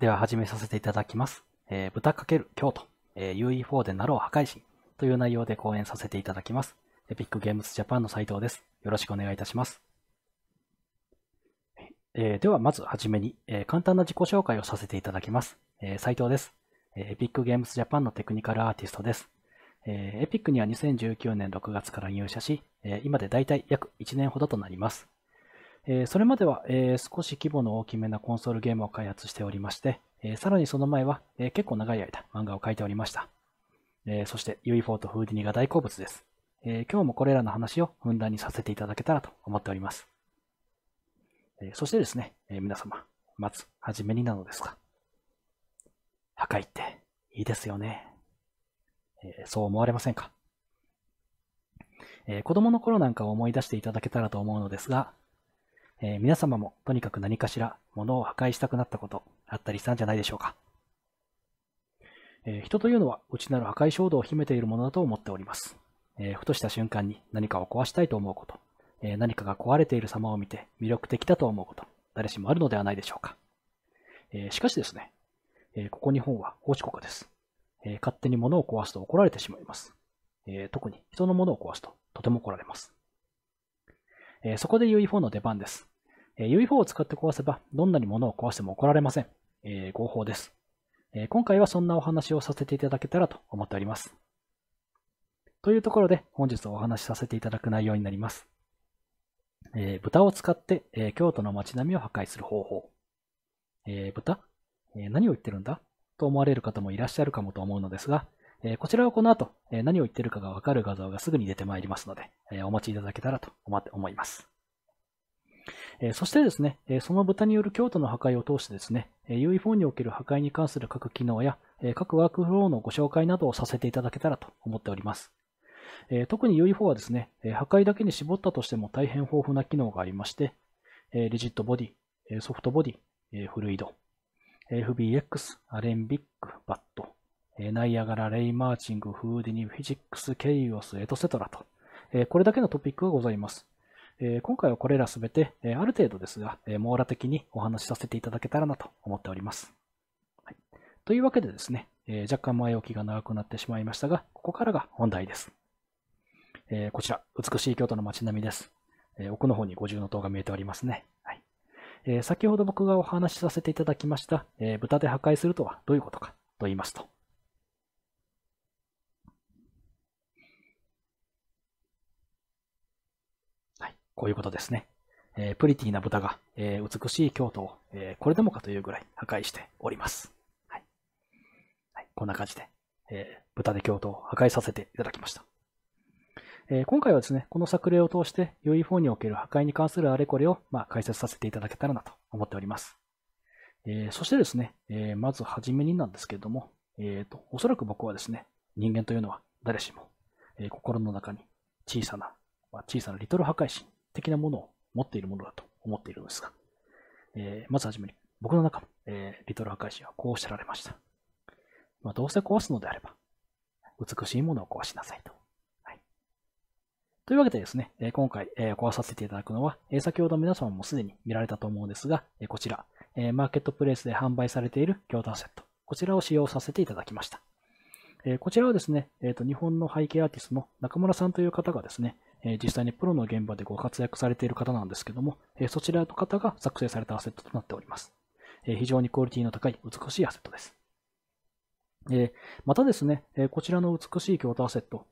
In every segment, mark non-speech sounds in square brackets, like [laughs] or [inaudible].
では始めさせていただきます。えー、豚る京都、えー、UE4 でなろう破壊神という内容で講演させていただきます。エピックゲームズジャパンの斉藤です。よろしくお願いいたします。えー、ではまずはじめに、えー、簡単な自己紹介をさせていただきます。えー、斉藤です。えー、エピックゲームズジャパンのテクニカルアーティストです。えー、エピックには2019年6月から入社し、えー、今でだいたい約1年ほどとなります。えそれまでは、え少し規模の大きめなコンソールゲームを開発しておりまして、えさらにその前は、え結構長い間漫画を描いておりました。えそして UE4 とフーディニが大好物です、え今日もこれらの話をふんだんにさせていただけたらと思っております。えそしてですね、え皆様、まずはじめになのですが、破壊っていいですよね。えそう思われませんか、え子供の頃なんかを思い出していただけたらと思うのですが、えー、皆様もとにかく何かしら物を破壊したくなったことあったりしたんじゃないでしょうか。えー、人というのは内なる破壊衝動を秘めているものだと思っております。えー、ふとした瞬間に何かを壊したいと思うこと、え何かが壊れている様を見て魅力的だと思うこと、誰しもあるのではないでしょうか。えしかしですね、えここ日本は法治国です。え勝手に物を壊すと怒られてしまいます。え特に人の物を壊すととても怒られます。えそこで UE4 の出番です。え UE4 を使って壊せば、どんなに物を壊しても怒られません。え合法です、え今回はそんなお話をさせていただけたらと思っております。というところで、本日お話しさせていただく内容になります。えー、豚を使って、えー、京都の街並みを破壊する方法。えー、豚、え何を言ってるんだと思われる方もいらっしゃるかもと思うのですが、えこちらはこの後、え何を言ってるかがわかる画像がすぐに出てまいりますので、お待ちいただけたらと思います。そしてですね、その豚による京都の破壊を通してですね、UE4 における破壊に関する各機能や各ワークフローのご紹介などをさせていただけたらと思っております。特に UE4 はですね、破壊だけに絞ったとしても大変豊富な機能がありまして、レジットボディ、ソフトボディ、フルイド、FBX、アレンビック、バット、ナイアガラ、レイマーチング、フーディニ、フィジックス、ケイオス、エトセトラと、これだけのトピックがございます。今回はこれらすべて、ある程度ですが、網羅的にお話しさせていただけたらなと思っております。はい、というわけでですね、若干前置きが長くなってしまいましたが、ここからが本題です。こちら、美しい京都の街並みです。奥の方に五重塔が見えておりますね。はいえ先ほど僕がお話しさせていただきました、え豚で破壊するとはどういうことかと言いますと、こういうことですね。えー、プリティな豚が、えー、美しい京都を、えー、これでもかというぐらい破壊しております。はい。はい、こんな感じで、え豚で京都を破壊させていただきました。え今回はですね、この作例を通して UE4 における破壊に関するあれこれを、まあ、解説させていただけたらなと思っております。えそしてですね、えまずはじめになんですけれども、えーと、おそらく僕はですね、人間というのは誰しも、え心の中に小さな、まあ、小さなリトル破壊神的なものを持っているものだと思っているのですが、えー、まずはじめに、僕の中の、えー、リトル破壊石はこうおっしゃられました。まあ、どうせ壊すのであれば、美しいものを壊しなさいと。はい、というわけでですね、えー、今回、えー、壊させていただくのは、えー、先ほど皆様もすでに見られたと思うんですが、えー、こちら、えー、マーケットプレイスで販売されている京アセット。こちらを使用させていただきました。えー、こちらはですね、えーと、日本の背景アーティストの中村さんという方がですね、え実際にプロの現場でご活躍されている方なんですけども、えそちらの方が作成されたアセットとなっております。え非常にクオリティの高い美しいアセットです。えまたですね、えこちらの美しい京都アセット、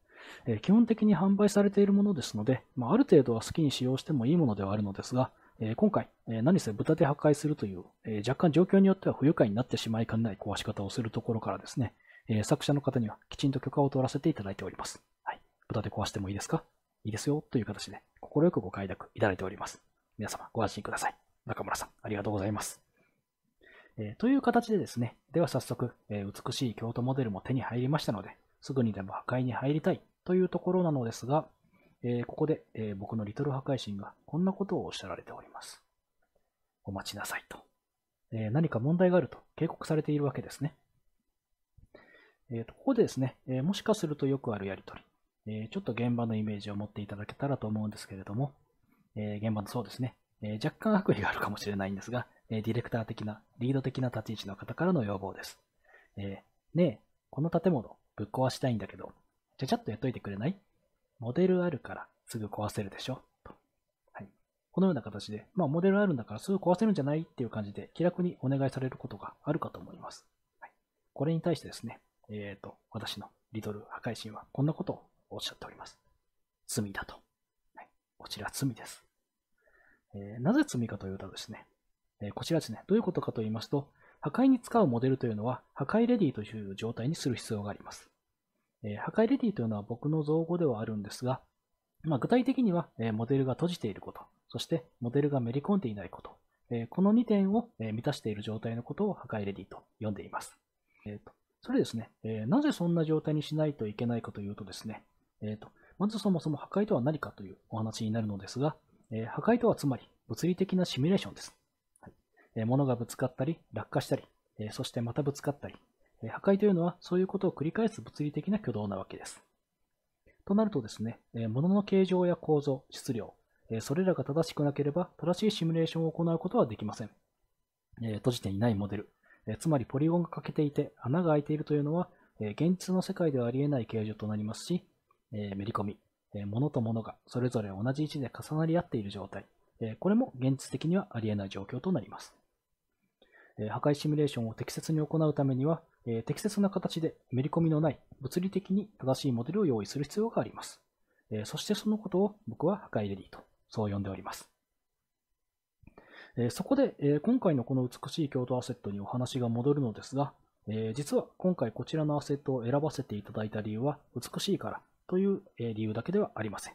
え基本的に販売されているものですので、まあ、る程度は好きに使用してもいいものではあるのですが、え今回、え何せ豚で破壊するという、え若干状況によっては不愉快になってしまいかねない壊し方をするところからですね、え作者の方にはきちんと許可を取らせていただいております。はい、豚で壊してもいいですかいいですよという形で、快くご快諾いただいております。皆様、ご安心ください。中村さん、ありがとうございます。えー、という形でですね、では早速、えー、美しい京都モデルも手に入りましたので、すぐにでも破壊に入りたいというところなのですが、えー、ここで、え僕のリトル破壊神がこんなことをおっしゃられております。お待ちなさいと。え何か問題があると警告されているわけですね。えー、とここでですね、えもしかするとよくあるやりとり、えちょっと現場のイメージを持っていただけたらと思うんですけれども、え現場のそうですね、え若干悪意があるかもしれないんですが、えディレクター的な、リード的な立ち位置の方からの要望です。えねえ、この建物、ぶっ壊したいんだけど、ちゃちゃっとやっといてくれないモデルあるからすぐ壊せるでしょと。はい。このような形で、まあ、モデルあるんだからすぐ壊せるんじゃないっていう感じで気楽にお願いされることがあるかと思います。はい、これに対してですね、えっ、ー、と、私のリトル破壊神はこんなことをおっしゃっております。罪だと。はい、こちら罪です、えー、なぜ罪かというとですね、えー、こちらですね、どういうことかと言いますと、破壊に使うモデルというのは、破壊レディという状態にする必要があります。えー、破壊レディというのは僕の造語ではあるんですが、まあ、具体的には、えモデルが閉じていること、そしてモデルがめり込んでいないこと、えこの2点を、え満たしている状態のことを破壊レディと呼んでいます。えーと、それですね、えなぜそんな状態にしないといけないかというとですね、えーと、まずそもそも破壊とは何かというお話になるのですが、えー、破壊とはつまり物理的なシミュレーションです。はいえー、物がぶつかったり、落下したり、えー、そしてまたぶつかったり、え破壊というのはそういうことを繰り返す物理的な挙動なわけです。となるとですね、え物の形状や構造、質量、えそれらが正しくなければ正しいシミュレーションを行うことはできません。え閉じていないモデル、えつまりポリゴンが欠けていて穴が開いているというのは、え現実の世界ではありえない形状となりますし、えめり込み、え物と物がそれぞれ同じ位置で重なり合っている状態、えこれも現実的にはありえない状況となります。え破壊シミュレーションを適切に行うためには、え適切な形でめり込みのない物理的に正しいモデルを用意する必要があります。えそしてそのことを僕は破壊レディと、そう呼んでおります。えそこで、え今回のこの美しい京都アセットにお話が戻るのですが、え実は今回こちらのアセットを選ばせていただいた理由は美しいからという理由だけではありません。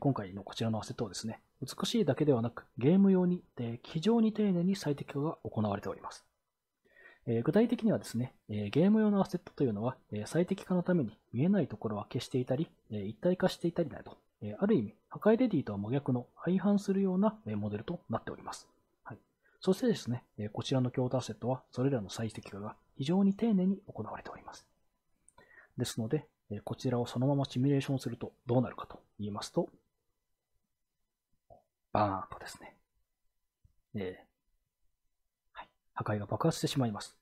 今回のこちらのアセットはですね、美しいだけではなくゲーム用に非常に丁寧に最適化が行われております。具体的にはですね、ゲーム用のアセットというのは最適化のために見えないところは消していたり、一体化していたりなど、ある意味、破壊レディとは真逆の相反するようなモデルとなっております。はい、そしてですね、こちらの強打アセットはそれらの最適化が非常に丁寧に行われております。ですので、えこちらをそのままシミュレーションするとどうなるかと言いますと、バーンとですね、えーはい、破壊が爆発してしまいます。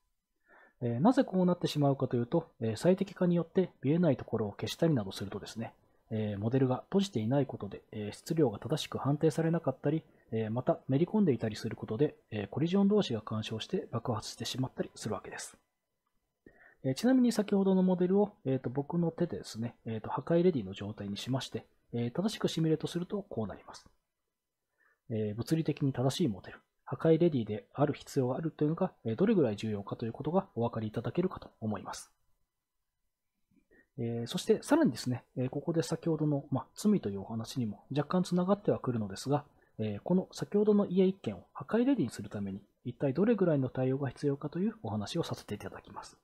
えなぜこうなってしまうかというと、え最適化によって見えないところを消したりなどするとですね、えモデルが閉じていないことで、え質量が正しく判定されなかったり、えまためり込んでいたりすることで、えコリジョン同士が干渉して爆発してしまったりするわけです。えちなみに先ほどのモデルを、えー、と僕の手でですね、えー、と破壊レディの状態にしまして、え正しくシミュレートするとこうなります、え物理的に正しいモデル、破壊レディである必要があるというのが、えどれぐらい重要かということがお分かりいただけるかと思います。えそしてさらにですね、えここで先ほどの、ま罪というお話にも若干つながってはくるのですが、えこの先ほどの家1件を破壊レディにするために一体どれぐらいの対応が必要かというお話をさせていただきます。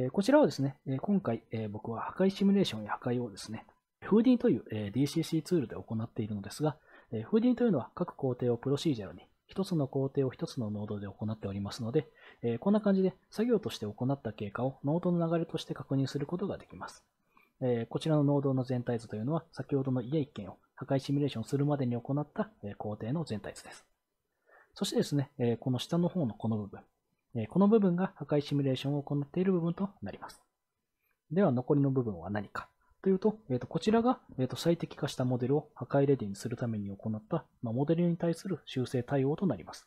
えこちらはですね、え今回、え僕は破壊シミュレーションや破壊をですね、フーディンという、え DCC ツールで行っているのですが、えフーディンというのは各工程をプロシージャルに、一つの工程を一つのノードで行っておりますので、えこんな感じで作業として行った経過をノードの流れとして確認することができます。えこちらのノードの全体図というのは、先ほどの家1件を破壊シミュレーションするまでに行った工程の全体図です。そしてですね、この下の方のこの部分、この部分が破壊シミュレーションを行っている部分となります。では、残りの部分は何かというと、えー、とこちらが、えー、と最適化したモデルを破壊レディにするために行った、まあ、モデルに対する修正対応となります。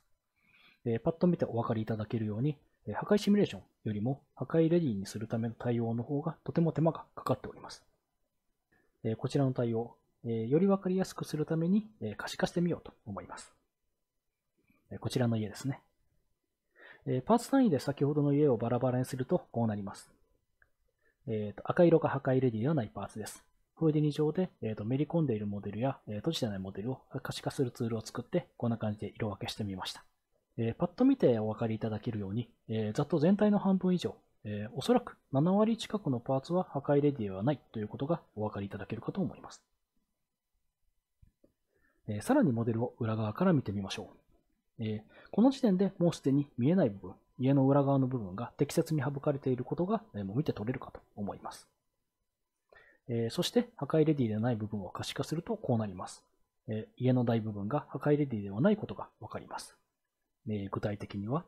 えー、パッと見てお分かりいただけるように、え破壊シミュレーションよりも破壊レディにするための対応の方がとても手間がかかっております。えこちらの対応、えより分かりやすくするために、え可視化してみようと思います。えこちらの家ですね。えパーツ単位で先ほどの家をバラバラにするとこうなります。えー、と赤色が破壊レディではないパーツです。フーディニ上で、えー、とめり込んでいるモデルや、えー、閉じてないモデルを可視化するツールを作って、こんな感じで色分けしてみました。えー、パッと見てお分かりいただけるように、えー、ざっと全体の半分以上、えー、おそらく7割近くのパーツは破壊レディではないということがお分かりいただけるかと思います。えー、さらにモデルを裏側から見てみましょう。えこの時点でもうすでに見えない部分、家の裏側の部分が適切に省かれていることが、えもう見て取れるかと思います。えそして、破壊レディでない部分を可視化するとこうなります。え家の大部分が破壊レディではないことがわかります。え具体的には、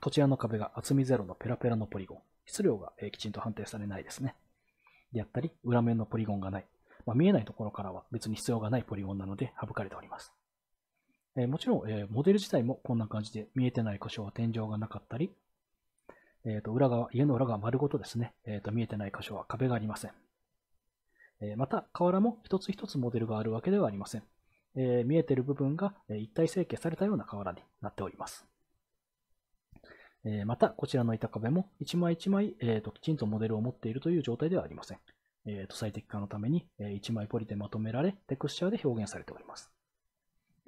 こちらの壁が厚みゼロのペラペラのポリゴン、質量が、えきちんと判定されないですね。であったり、裏面のポリゴンがない、まあ、見えないところからは別に必要がないポリゴンなので省かれております。えもちろん、えモデル自体もこんな感じで見えてない箇所は天井がなかったり、えー、と裏側、家の裏側丸ごとですね、えー、と見えてない箇所は壁がありません。えまた、瓦も一つ一つモデルがあるわけではありません。え見えてる部分が一体成形されたような瓦になっております。えまた、こちらの板壁も一枚一枚、えー、ときちんとモデルを持っているという状態ではありません。えー、と最適化のために、え1枚ポリでまとめられ、テクスチャーで表現されております。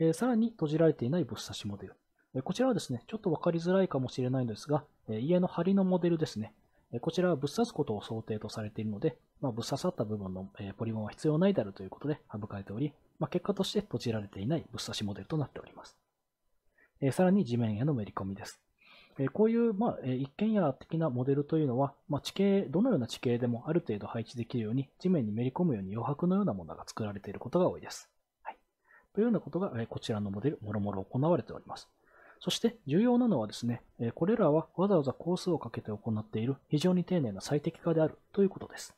えさらに閉じられていないぶっ差しモデル。えこちらはですね、ちょっと分かりづらいかもしれないのですが、え家の梁のモデルですね。えこちらはぶっ刺すことを想定とされているので、まあ、ぶっ刺さった部分の、えポリゴンは必要ないであるということで省かれており、まあ、結果として閉じられていないぶっ刺しモデルとなっております。えさらに地面へのめり込みです。えこういう、まあ、一軒家的なモデルというのは、まあ、地形、どのような地形でもある程度配置できるように、地面にめり込むように余白のようなものが作られていることが多いです。というようなことが、こちらのモデル、もろもろ行われております。そして重要なのはですね、これらはわざわざ工数をかけて行っている非常に丁寧な最適化であるということです。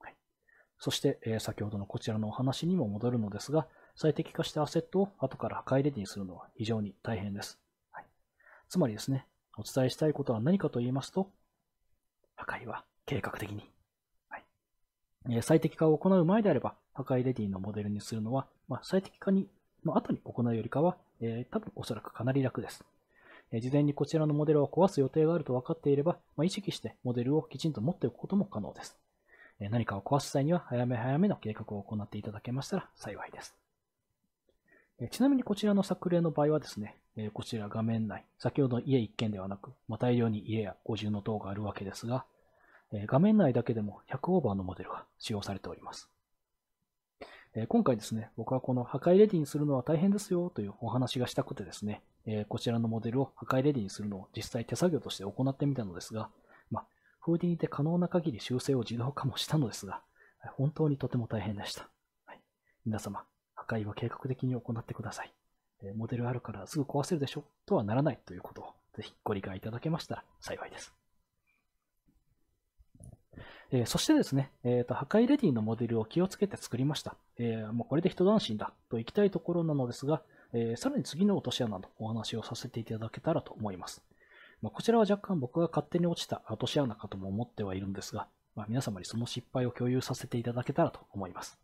はい、そして、先ほどのこちらのお話にも戻るのですが、最適化したアセットを後から破壊レディにするのは非常に大変です。はい、つまりですね、お伝えしたいことは何かと言いますと、破壊は計画的に。最適化を行う前であれば、破壊レディのモデルにするのはまあ、最適化に、の後に行うよりかは、えー、多分おそらくかなり楽です。え事前にこちらのモデルを壊す予定があると分かっていれば、まあ、意識してモデルをきちんと持っておくことも可能です。え何かを壊す際には早め早めの計画を行っていただけましたら幸いです。えちなみにこちらの作例の場合はですね、えこちら画面内、先ほど家1軒ではなく、まあ、大量に家や五重の塔があるわけですが、え画面内だけでも100オーバーのモデルが使用されております。え今回ですね、僕はこの破壊レディにするのは大変ですよというお話がしたくてですね、えこちらのモデルを破壊レディにするのを実際手作業として行ってみたのですが、まあ、フーディにて可能な限り修正を自動化もしたのですが、本当にとても大変でした。はい、皆様、破壊は計画的に行ってください。モデルあるからすぐ壊せるでしょとはならないということをぜひご理解いただけましたら幸いです。えー、そしてですね、えーと、破壊レディのモデルを気をつけて作りました。えー、もうこれで一安心だといきたいところなのですが、えー、さらに次の落とし穴のお話をさせていただけたらと思います。まあ、こちらは若干僕が勝手に落ちた落とし穴かとも思ってはいるんですが、まあ、皆様にその失敗を共有させていただけたらと思います。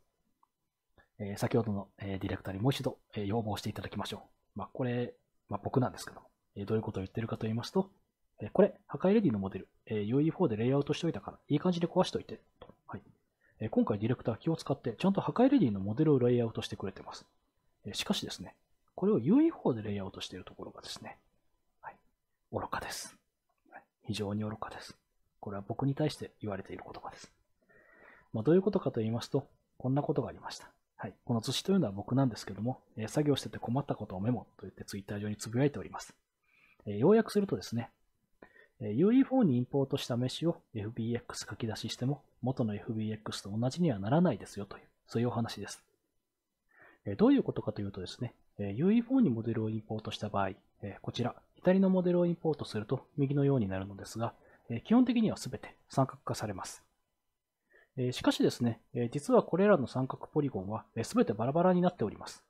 えー、先ほどの、えディレクターにもう一度、え要望していただきましょう。まあ、これ、まあ、僕なんですけども、えどういうことを言ってるかと言いますと、これ、破壊レディのモデル、え UE4 でレイアウトしておいたから、いい感じで壊しといて、と。はい。え今回ディレクター気を使って、ちゃんと破壊レディのモデルをレイアウトしてくれてます。えしかしですね、これを UE4 でレイアウトしているところがですね、はい、愚かです、はい。非常に愚かです。これは僕に対して言われている言葉です。まあ、どういうことかと言いますと、こんなことがありました。はい、この寿司というのは僕なんですけども、え作業してて困ったことをメモと言ってツイッター上につぶやいております。え要約するとですね、UE4 にインポートしたメッシュを FBX 書き出ししても元の FBX と同じにはならないですよという、そういうお話です。どういうことかというとですね、UE4 にモデルをインポートした場合、こちら、左のモデルをインポートすると右のようになるのですが、基本的には全て三角化されます。しかしですね、実はこれらの三角ポリゴンは全てバラバラになっております。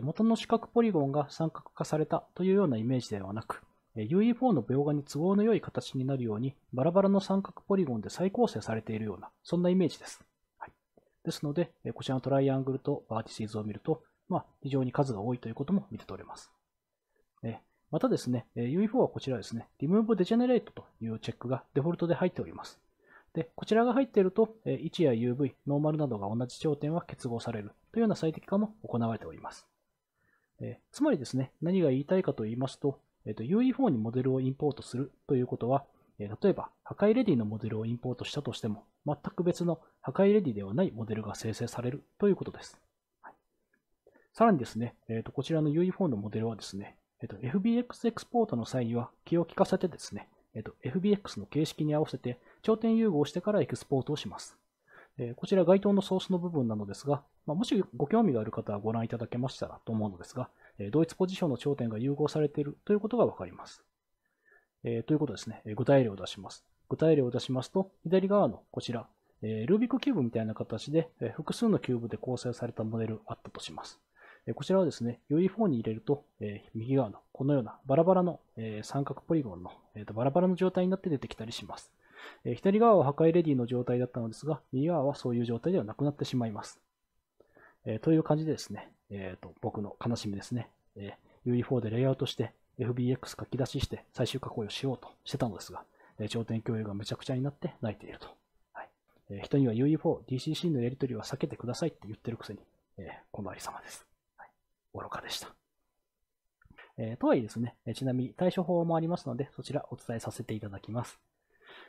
元の四角ポリゴンが三角化されたというようなイメージではなく、u e 4の描画に都合の良い形になるように、バラバラの三角ポリゴンで再構成されているような、そんなイメージです。はい、ですので、こちらのトライアングルとバーティシーズを見ると、まあ、非常に数が多いということも見て取れます。またですね、UEFO はこちらですね、Remove Degenerate というチェックがデフォルトで入っております。で、こちらが入っていると、位置や UV、ノーマルなどが同じ頂点は結合されるというような最適化も行われております。えつまりですね、何が言いたいかと言いますと、えっと、UE4 にモデルをインポートするということは、え例えば、破壊レディのモデルをインポートしたとしても、全く別の破壊レディではないモデルが生成されるということです。はい、さらにですね、えーと、こちらの UE4 のモデルはですね、えーと、FBX エクスポートの際には気を利かせてですね、えーと、FBX の形式に合わせて頂点融合してからエクスポートをします。えー、こちら該当のソースの部分なのですが、まあ、もしご興味がある方はご覧いただけましたらと思うのですが、同一ポジションの頂点が融合されているということがわかります。えということですね。具体例を出します。具体例を出しますと、左側のこちら、えルービックキューブみたいな形で、え複数のキューブで構成されたモデルあったとします。えこちらはですね、UE4 に入れると、え右側のこのようなバラバラの、え三角ポリゴンの、えー、とバラバラの状態になって出てきたりします。え左側は破壊レディの状態だったのですが、右側はそういう状態ではなくなってしまいます。えという感じでですね、えっ、ー、と、僕の悲しみですね。えー、UE4 でレイアウトして、FBX 書き出しして、最終加工をしようとしてたのですが、えー、頂点共有がめちゃくちゃになって泣いていると。はいえー、人には UE4、DCC のやり取りは避けてくださいって言ってるくせに、えー、このありさまです。はい、愚かでした。えー、とはいえですね、えちなみに対処法もありますので、そちらお伝えさせていただきます。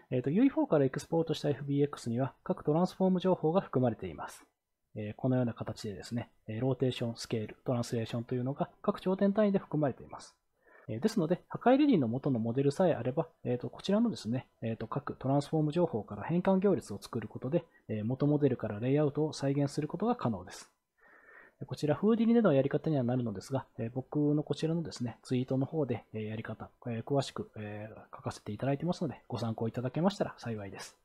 えっ、ー、UE4 からエクスポートした FBX には各トランスフォーム情報が含まれています。えこのような形でですね、ローテーション、スケール、トランスレーションというのが各頂点単位で含まれています。ですので、破壊レディの元のモデルさえあれば、えとこちらのですね、えと各トランスフォーム情報から変換行列を作ることで、え元モデルからレイアウトを再現することが可能です。こちら、フーディリでのやり方にはなるのですが、え僕のこちらのですね、ツイートの方で、えやり方、え詳しく、え書かせていただいてますので、ご参考いただけましたら幸いです。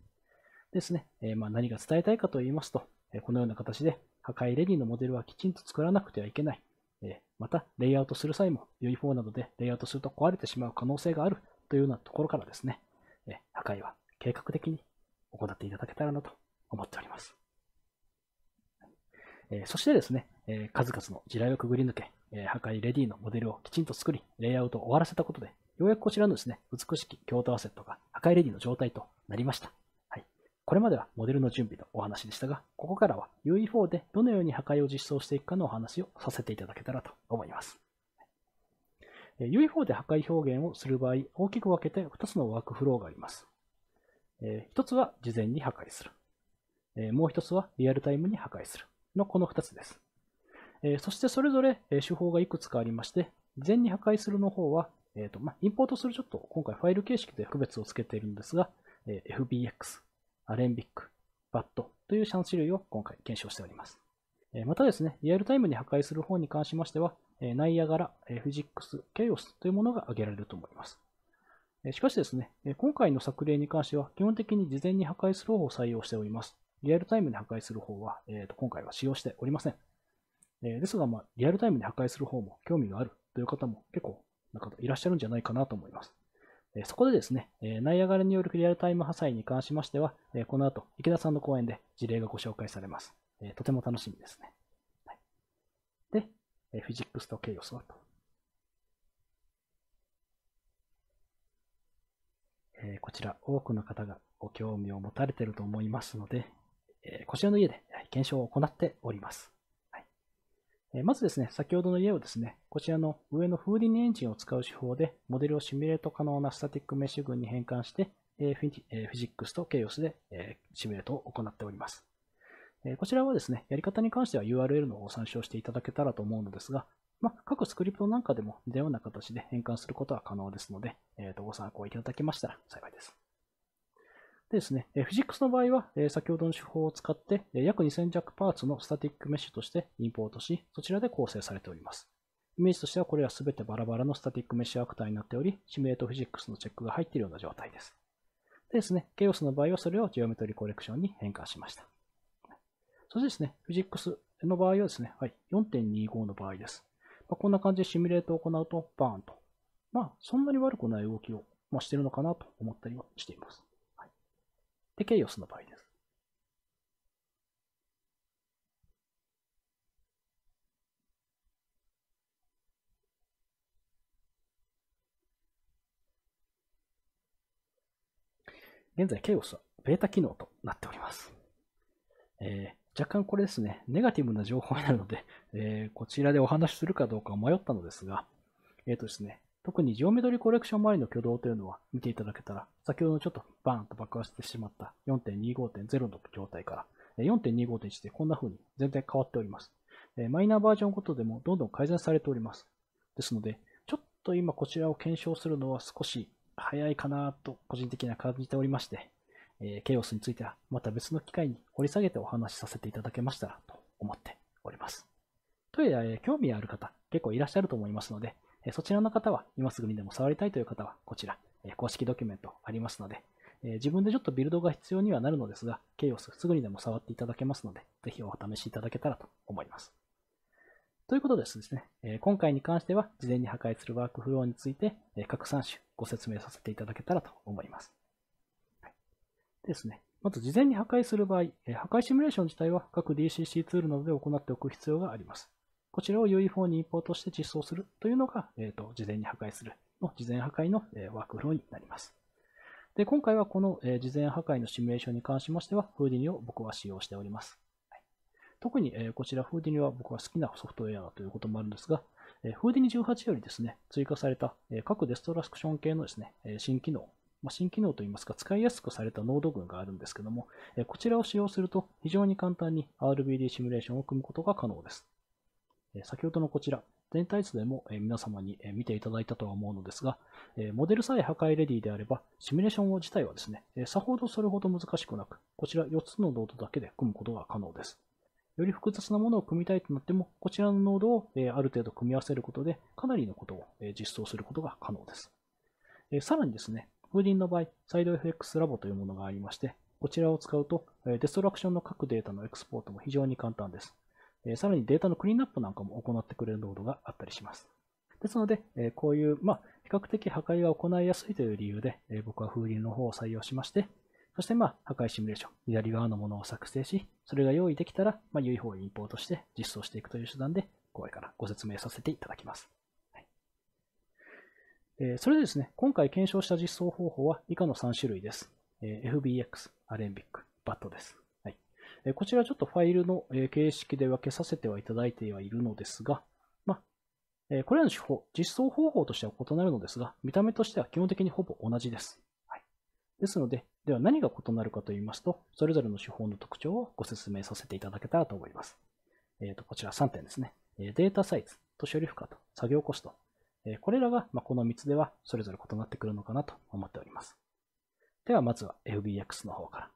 ですね、えまあ、何が伝えたいかと言いますと、このような形で破壊レディのモデルはきちんと作らなくてはいけない。また、レイアウトする際も UE4 などでレイアウトすると壊れてしまう可能性があるというようなところからですね、破壊は計画的に行っていただけたらなと思っております。そしてですね、数々の地雷をくぐり抜け、破壊レディのモデルをきちんと作り、レイアウトを終わらせたことで、ようやくこちらのですね、美しき京都アセットが破壊レディの状態となりました。これまではモデルの準備のお話でしたが、ここからは UE4 でどのように破壊を実装していくかのお話をさせていただけたらと思います。UE4 で破壊表現をする場合、大きく分けて2つのワークフローがあります。1つは事前に破壊する。もう1つはリアルタイムに破壊する。のこの2つです。そしてそれぞれ手法がいくつかありまして、事前に破壊するの方は、えーとまあ、インポートするちょっと今回ファイル形式で区別をつけているんですが、FBX アレンビック、バットという3種類を今回検証しております。またですね、リアルタイムに破壊する方に関しましては、ナイアガラ、フジックス、ケイオスというものが挙げられると思います。しかしですね、今回の作例に関しては、基本的に事前に破壊する方を採用しております。リアルタイムに破壊する方は、えー、と今回は使用しておりません。えですが、まあ、リアルタイムに破壊する方も興味があるという方も結構な方いらっしゃるんじゃないかなと思います。そこでですね、ナイアガラによるリアルタイム破砕に関しましては、この後、池田さんの講演で事例がご紹介されます。とても楽しみですね。はい、で、フィジックスとケイオスはと。こちら、多くの方がご興味を持たれていると思いますので、こちらの家で検証を行っております。まずですね、先ほどの家をですね、こちらの上のフーディニエンジンを使う手法で、モデルをシミュレート可能なスタティックメッシュ群に変換して、フィジックスとケイオスでシミュレートを行っております。こちらはですね、やり方に関しては URL の方を参照していただけたらと思うのですが、まあ、各スクリプトなんかでも似たような形で変換することは可能ですので、えー、とご参考いただけましたら幸いです。ですね、p h y の場合は、先ほどの手法を使って、約2000弱パーツのスタティックメッシュとしてインポートし、そちらで構成されております。イメージとしてはこれらすべてバラバラのスタティックメッシュアクターになっており、シミュレートフィジックスのチェックが入っているような状態です。でですね、ケイオスの場合はそれをジオメトリコレクションに変換しました。そしてですね、フィジックスの場合はですね、はい、4.25の場合です。まあ、こんな感じでシミュレートを行うと、バーンと。まあ、そんなに悪くない動きを、ましてるのかなと思ったりはしています。ケイオスの場合です。現在、ケイオスはベータ機能となっております。えー、若干これですね、ネガティブな情報になるので、えー、こちらでお話しするかどうか迷ったのですが、えっ、ー、とですね、特にジオメトリコレクション周りの挙動というのは見ていただけたら、先ほどのちょっとバーンと爆発してしまった4.25.0の状態から、4.25.1でこんな風に全然変わっております。マイナーバージョンごとでもどんどん改善されております。ですので、ちょっと今こちらを検証するのは少し早いかなと個人的には感じておりまして、ケイオスについてはまた別の機会に掘り下げてお話しさせていただけましたらと思っております。という興味ある方結構いらっしゃると思いますので、そちらの方は、今すぐにでも触りたいという方は、こちら、公式ドキュメントありますので、自分でちょっとビルドが必要にはなるのですが、ケイオスすぐにでも触っていただけますので、ぜひお試しいただけたらと思います。ということですですね、今回に関しては、事前に破壊するワークフローについて、各3種ご説明させていただけたらと思います。ですね。まず事前に破壊する場合、破壊シミュレーション自体は各 DCC ツールなどで行っておく必要があります。こちらを UE4 にインポートして実装するというのが、えっ、ー、と、事前に破壊するの、事前破壊の、えー、ワークフローになります。で、今回はこの、えー、事前破壊のシミュレーションに関しましては、フーディニを僕は使用しております。はい、特に、えこちらフーディニは僕は好きなソフトウェアということもあるんですが、えフーディニ18よりですね、追加された、え各デストラクション系のですね、え新機能、まあ、新機能といいますか、使いやすくされたノード群があるんですけども、えこちらを使用すると非常に簡単に RBD シミュレーションを組むことが可能です。先ほどのこちら、全体図でも皆様に見ていただいたとは思うのですが、モデルさえ破壊レディであれば、シミュレーション自体はですね、さほどそれほど難しくなく、こちら4つのノードだけで組むことが可能です。より複雑なものを組みたいとなっても、こちらのノードをある程度組み合わせることで、かなりのことを実装することが可能です。さらにですね、ィンの場合、サイド FX ラボというものがありまして、こちらを使うと、デストラクションの各データのエクスポートも非常に簡単です。えさらにデータのクリーンアップなんかも行ってくれるノードがあったりします。ですので、えこういう、まあ、比較的破壊が行いやすいという理由で、え僕は風鈴の方を採用しまして、そして、まあ、破壊シミュレーション、左側のものを作成し、それが用意できたら、まあ、良い方をインポートして実装していくという手段で、これからご説明させていただきます。はい、えそれでですね、今回検証した実装方法は以下の3種類です。え FBX、アレンビック、バットです。こちらちょっとファイルの形式で分けさせてはいただいてはいるのですが、まあ、これらの手法、実装方法としては異なるのですが、見た目としては基本的にほぼ同じです。はい、ですので、では何が異なるかと言いますと、それぞれの手法の特徴をご説明させていただけたらと思います。えー、とこちら3点ですね。データサイズと処理負荷と作業コスト。これらがこの3つではそれぞれ異なってくるのかなと思っております。ではまずは FBX の方から。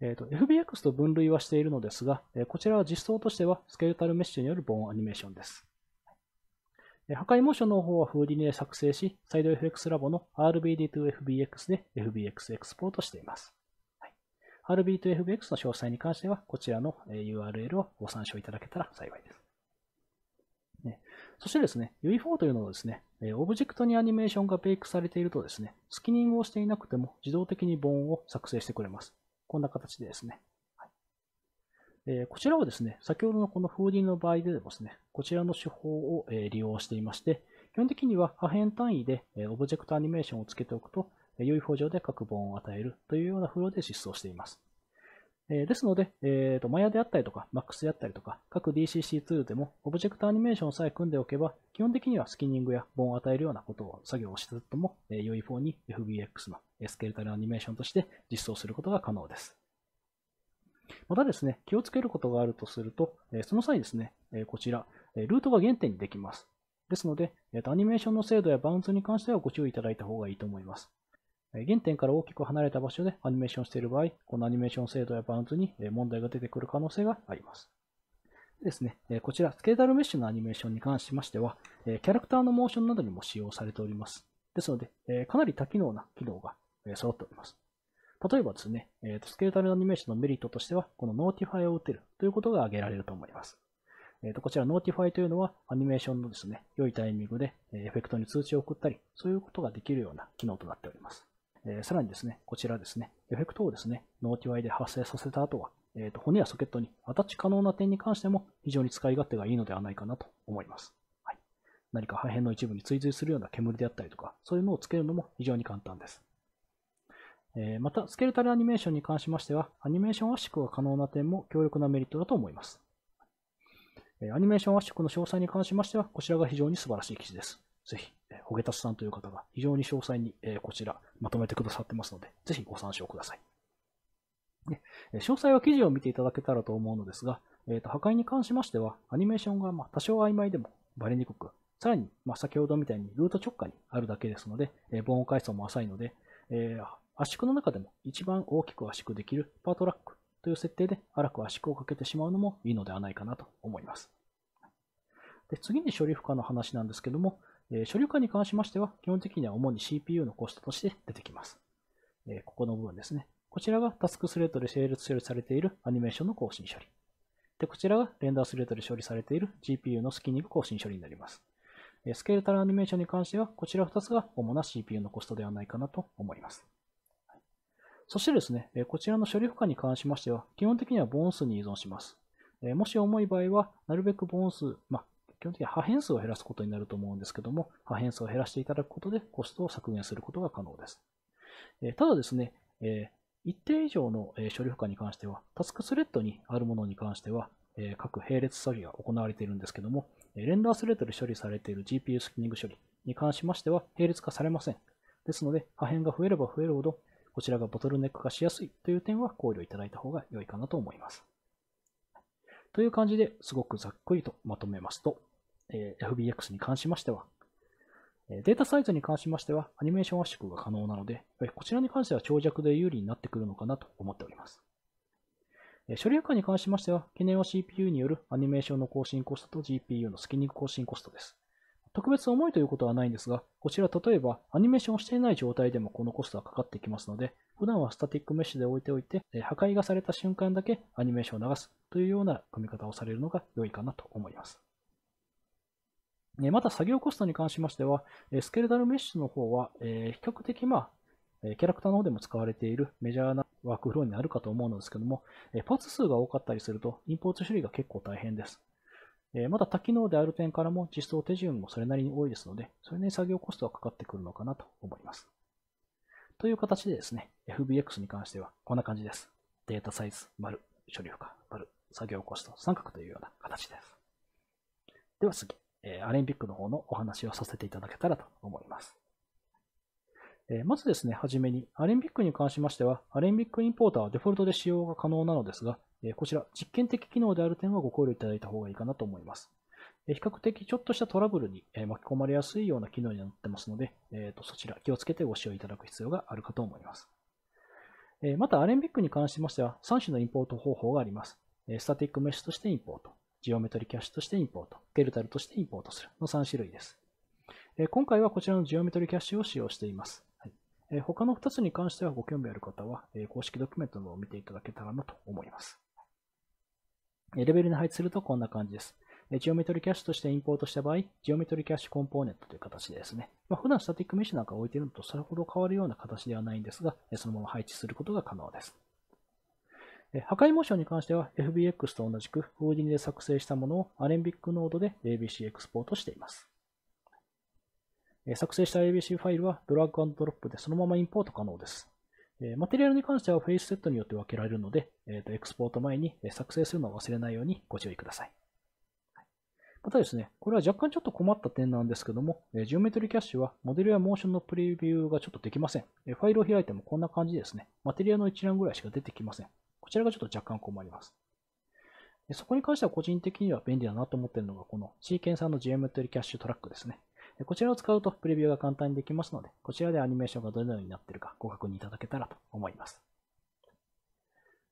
えーと、FBX と分類はしているのですが、えこちらは実装としてはスケルタルメッシュによるボーンアニメーションです。破壊モーションの方はフーディネで作成し、サイド FX ラボの RBD2FBX で FBX エクスポートしています。はい、RB2FBX の詳細に関しては、こちらの URL をご参照いただけたら幸いです。ね、そしてですね、UE4 というのはですね、オブジェクトにアニメーションがベイクされているとですね、スキニングをしていなくても自動的にボーンを作成してくれます。こんな形でですね。はいえー、こちらはですね、先ほどのこの風鈴の場合でですね、こちらの手法を、え利用していまして、基本的には破片単位で、えオブジェクトアニメーションをつけておくと、良い補助で各本を与えるというような風量で実装しています。えですので、えーと、マヤであったりとか、MAX であったりとか、各 DCC ツールでも、オブジェクトアニメーションさえ組んでおけば、基本的にはスキニングやンを与えるようなことを作業をしつつとも、えー、UE4 に FBX のスケルタルアニメーションとして実装することが可能です。またですね、気をつけることがあるとすると、えその際ですね、えこちら、ルートが原点にできます。ですので、アニメーションの精度やバウンスに関してはご注意いただいた方がいいと思います。原点から大きく離れた場所でアニメーションしている場合、このアニメーション精度やバウンドに問題が出てくる可能性があります。ですね、こちら、スケータルメッシュのアニメーションに関しましては、キャラクターのモーションなどにも使用されております。ですので、かなり多機能な機能が揃っております。例えばですね、スケータルアニメーションのメリットとしては、このノーティファイを打てるということが挙げられると思います。えとこちら、ノーティファイというのは、アニメーションのですね、良いタイミングで、エフェクトに通知を送ったり、そういうことができるような機能となっております。えー、さらにですね、こちらですね、エフェクトをですね、ノーティワイで発生させた後は、えー、と骨やソケットにアタッチ可能な点に関しても非常に使い勝手がいいのではないかなと思います。はい、何か破片の一部に追随するような煙であったりとか、そういうのをつけるのも非常に簡単です。えー、また、スケルタルアニメーションに関しましては、アニメーション圧縮が可能な点も強力なメリットだと思います。アニメーション圧縮の詳細に関しましては、こちらが非常に素晴らしい記事です。ぜひ、えー、ホゲタスさんという方が非常に詳細に、えこちらまとめてくださってますので、ぜひご参照ください。ね、詳細は記事を見ていただけたらと思うのですが、えーと、破壊に関しましては、アニメーションがま多少曖昧でもバレにくく、さらに、ま先ほどみたいにルート直下にあるだけですので、え防音階層も浅いので、えー、圧縮の中でも一番大きく圧縮できるパートラックという設定で荒く圧縮をかけてしまうのもいいのではないかなと思います。で次に処理負荷の話なんですけども、え処理化に関しましては、基本的には主に CPU のコストとして出てきます。えここの部分ですね。こちらがタスクスレートで整列処理されているアニメーションの更新処理。で、こちらがレンダースレートで処理されている GPU のスキニング更新処理になります。えスケルタルアニメーションに関しては、こちら2つが主な CPU のコストではないかなと思います。そしてですね、えこちらの処理負荷に関しましては、基本的にはボーン数に依存します。えもし重い場合は、なるべくボーン数、まあ、基本的に破変数を減らすことになると思うんですけども、破片数を減らしていただくことでコストを削減することが可能です。えただですね、え一定以上の処理負荷に関しては、タスクスレッドにあるものに関しては、各並列作業が行われているんですけども、レンダースレッドで処理されている GPU スキニング処理に関しましては、並列化されません。ですので、破片が増えれば増えるほど、こちらがボトルネック化しやすいという点は考慮いただいた方が良いかなと思います。という感じですごくざっくりとまとめますと、え FBX に関しましては、データサイズに関しましては、アニメーション圧縮が可能なので、こちらに関しては長尺で有利になってくるのかなと思っております。処理負荷に関しましては、懸念は CPU によるアニメーションの更新コストと GPU のスキニング更新コストです。特別重いということはないんですが、こちら例えばアニメーションをしていない状態でもこのコストはかかってきますので、普段はスタティックメッシュで置いておいて、破壊がされた瞬間だけアニメーションを流すというような組み方をされるのが良いかなと思います。また作業コストに関しましては、スケルダルメッシュの方は、比較的まあ、キャラクターの方でも使われているメジャーなワークフローになるかと思うのですけども、パーツ数が多かったりすると、インポート処理が結構大変です。また多機能である点からも実装手順もそれなりに多いですので、それなりに作業コストはかかってくるのかなと思います。という形でですね、FBX に関してはこんな感じです。データサイズ、丸、処理負荷、丸、作業コスト、三角というような形です。では次。えアレンピックの方のお話をさせていただけたらと思います。えまずですね、はじめに、アレンピックに関しましては、アレンピックインポーターはデフォルトで使用が可能なのですが、えこちら、実験的機能である点はご考慮いただいた方がいいかなと思います。比較的ちょっとしたトラブルに巻き込まれやすいような機能になってますので、えー、とそちら気をつけてご使用いただく必要があるかと思います。また、アレンビックに関しましては3種のインポート方法があります。スタティックメッシュとしてインポート、ジオメトリキャッシュとしてインポート、ケルタルとしてインポートするの3種類です。今回はこちらのジオメトリキャッシュを使用しています。はい、他の2つに関してはご興味ある方は公式ドキュメントを見ていただけたらなと思います。レベルに配置するとこんな感じです。ジオメトリキャッシュとしてインポートした場合、ジオメトリキャッシュコンポーネントという形でですね、まあ、普段スタティックメッシュなんか置いているのとそれほど変わるような形ではないんですが、そのまま配置することが可能です。破壊モーションに関しては FBX と同じくフ o ー d i n で作成したものをアレンビックノードで ABC エクスポートしています。作成した ABC ファイルはドラッグドロップでそのままインポート可能です。マテリアルに関してはフェイスセットによって分けられるので、エクスポート前に作成するのを忘れないようにご注意ください。またですね、これは若干ちょっと困った点なんですけども、ジオメトリキャッシュはモデルやモーションのプレビューがちょっとできません。ファイルを開いてもこんな感じですね。マテリアの一覧ぐらいしか出てきません。こちらがちょっと若干困ります。でそこに関しては個人的には便利だなと思っているのが、このシーケンサーの g m e t r y c a c トラックですねで。こちらを使うとプレビューが簡単にできますので、こちらでアニメーションがどのようになっているかご確認いただけたらと思います。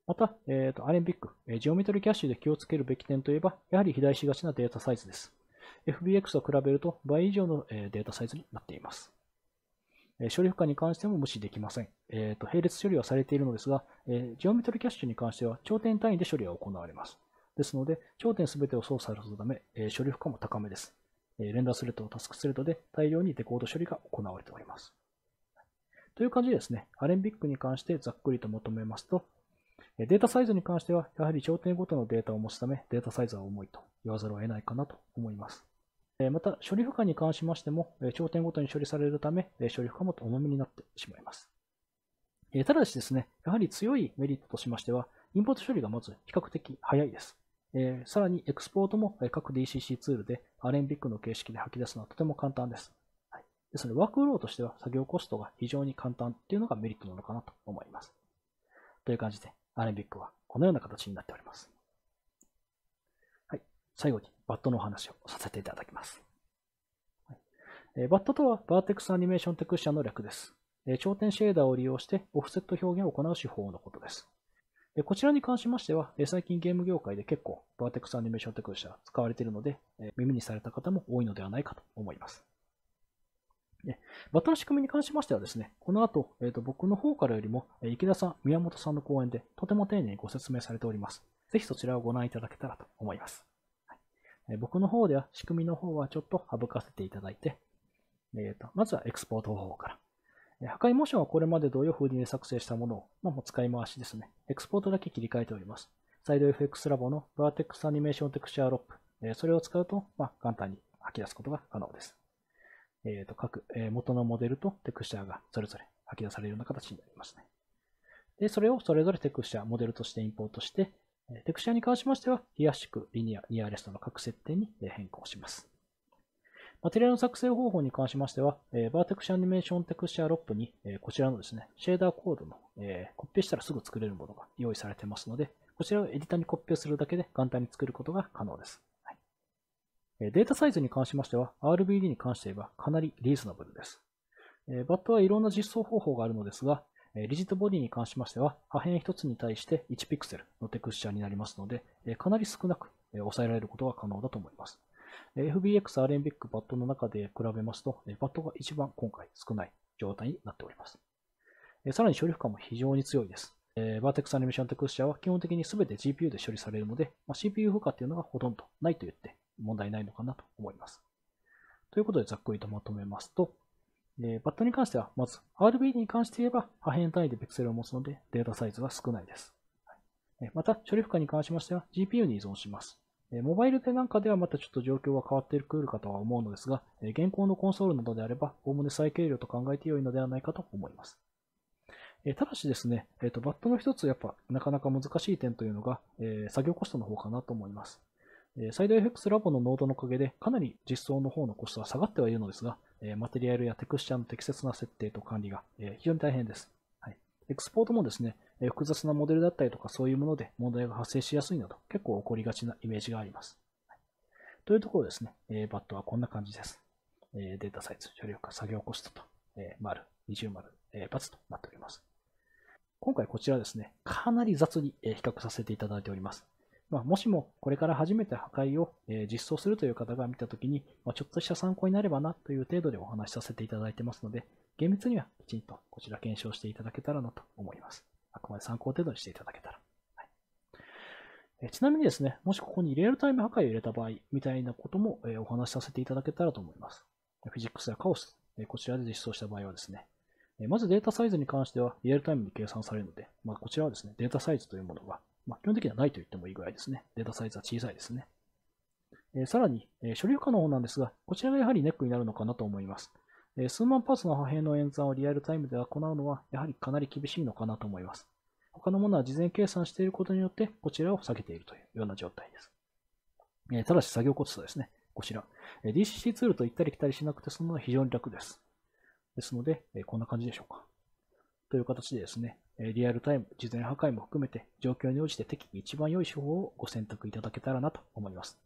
また、えーと、アレンビック、えー、ジオメトリキャッシュで気をつけるべき点といえば、やはり肥大しがちなデータサイズです。FBX と比べると倍以上の、えデータサイズになっています。処理負荷に関しても無視できません。えーと、並列処理はされているのですが、えー、ジオメトリキャッシュに関しては頂点単位で処理は行われます。ですので、頂点すべてを操作するため、えー、処理負荷も高めです。えー、レンダースレッドとタスクスレッドで大量にデコード処理が行われております。という感じですね、アレンビックに関してざっくりとまとめますと、データサイズに関しては、やはり頂点ごとのデータを持つため、データサイズは重いと言わざるを得ないかなと思います。また、処理負荷に関しましても、頂点ごとに処理されるため、処理負荷も重めになってしまいます。ただしですね、やはり強いメリットとしましては、インポート処理がまず比較的早いです。えさらに、エクスポートも各 DCC ツールでアレンビックの形式で吐き出すのはとても簡単です。はい、ですので、ワークフローとしては作業コストが非常に簡単というのがメリットなのかなと思います。という感じで、アレンビックはこのような形になっております。最後にバットのお話をさせていただきます。バットとはバーテックスアニメーションテクスチャの略です。頂点シェーダーを利用してオフセット表現を行う手法のことです。こちらに関しましては、最近ゲーム業界で結構バーテックスアニメーションテクスチャ使われているので、耳にされた方も多いのではないかと思います。バットの仕組みに関しましてはですね、この後、えー、と僕の方からよりも池田さん、宮本さんの講演でとても丁寧にご説明されております。ぜひそちらをご覧いただけたらと思います。え僕の方では仕組みの方はちょっと省かせていただいて、えーと、まずはエクスポート方法から。え破壊モーションはこれまで同様風に作成したものを、まあ、もう使い回しですね。エクスポートだけ切り替えております。サイド FX ラボのバーテックスアニメーションテクチャーロップ。えそれを使うと、まあ、簡単に吐き出すことが可能です。えー、と各、え元のモデルとテクスチャーがそれぞれ吐き出されるような形になりますね。で、それをそれぞれテクスチャー、モデルとしてインポートして、テクスチャに関しましては、冷やしくリニア、ニアレストの各設定に変更します。マテリアルの作成方法に関しましては、バーテクスチャアニメーションテクスチャロップに、こちらのですね、シェーダーコードのコピーしたらすぐ作れるものが用意されてますので、こちらをエディタにコピーするだけで簡単に作ることが可能です。データサイズに関しましては、RBD に関して言えばかなりリーズナブルです。バットはいろんな実装方法があるのですが、リジットボディに関しましては、破片1つに対して1ピクセルのテクスチャーになりますので、かなり少なく抑えられることが可能だと思います。FBX、アレンビック、パッドの中で比べますと、パッドが一番今回少ない状態になっております。さらに処理負荷も非常に強いです。バーテックスアニメーションテクスチャーは基本的に全て GPU で処理されるので、ま CPU 負荷っていうのがほとんどないと言って問題ないのかなと思います。ということでざっくりとまとめますと、えー、バットに関しては、まず RB に関して言えば、破片単位でピクセルを持つので、データサイズは少ないです。また、処理負荷に関しましては、GPU に依存します。モバイルでなんかではまたちょっと状況が変わってくるかとは思うのですが、現行のコンソールなどであれば、おおむね再計量と考えて良いのではないかと思います。ただしですね、バットの一つやっぱなかなか難しい点というのが、作業コストの方かなと思います。え最大 FX ラボのノードのおかげで、かなり実装の方のコストは下がってはいるのですが、えマテリアルやテクスチャーの適切な設定と管理が、え非常に大変です。はい。エクスポートもですね、え複雑なモデルだったりとかそういうもので問題が発生しやすいなど、結構起こりがちなイメージがあります。はい、というところですね、えバットはこんな感じです。えデータサイズ、処理負荷、作業コストと、え丸、二重丸、×となっております。今回こちらですね、かなり雑に比較させていただいております。まあ、もしもこれから初めて破壊を、え実装するという方が見たときに、まちょっとした参考になればなという程度でお話しさせていただいてますので、厳密にはきちんとこちら検証していただけたらなと思います。あくまで参考程度にしていただけたら。えちなみにですね、もしここにリアルタイム破壊を入れた場合、みたいなことも、えお話しさせていただけたらと思います。フィジックスやカオス、えこちらで実装した場合はですね、えまずデータサイズに関してはリアルタイムに計算されるので、まあ、こちらはですね、データサイズというものがまあ、基本的にはないと言ってもいいぐらいですね。データサイズは小さいですね。えー、さらに、えー、処理負荷の方なんですが、こちらがやはりネックになるのかなと思います。えー、数万パーツの破片の演算をリアルタイムで行うのは、やはりかなり厳しいのかなと思います。他のものは事前計算していることによって、こちらを下げているというような状態です。えただし作業コストですね。こちら。え DCC ツールと行ったり来たりしなくてそののま非常に楽です。ですので、えこんな感じでしょうか。という形でですね、リアルタイム、事前破壊も含めて、状況に応じて適宜一番良い手法をご選択いただけたらなと思います。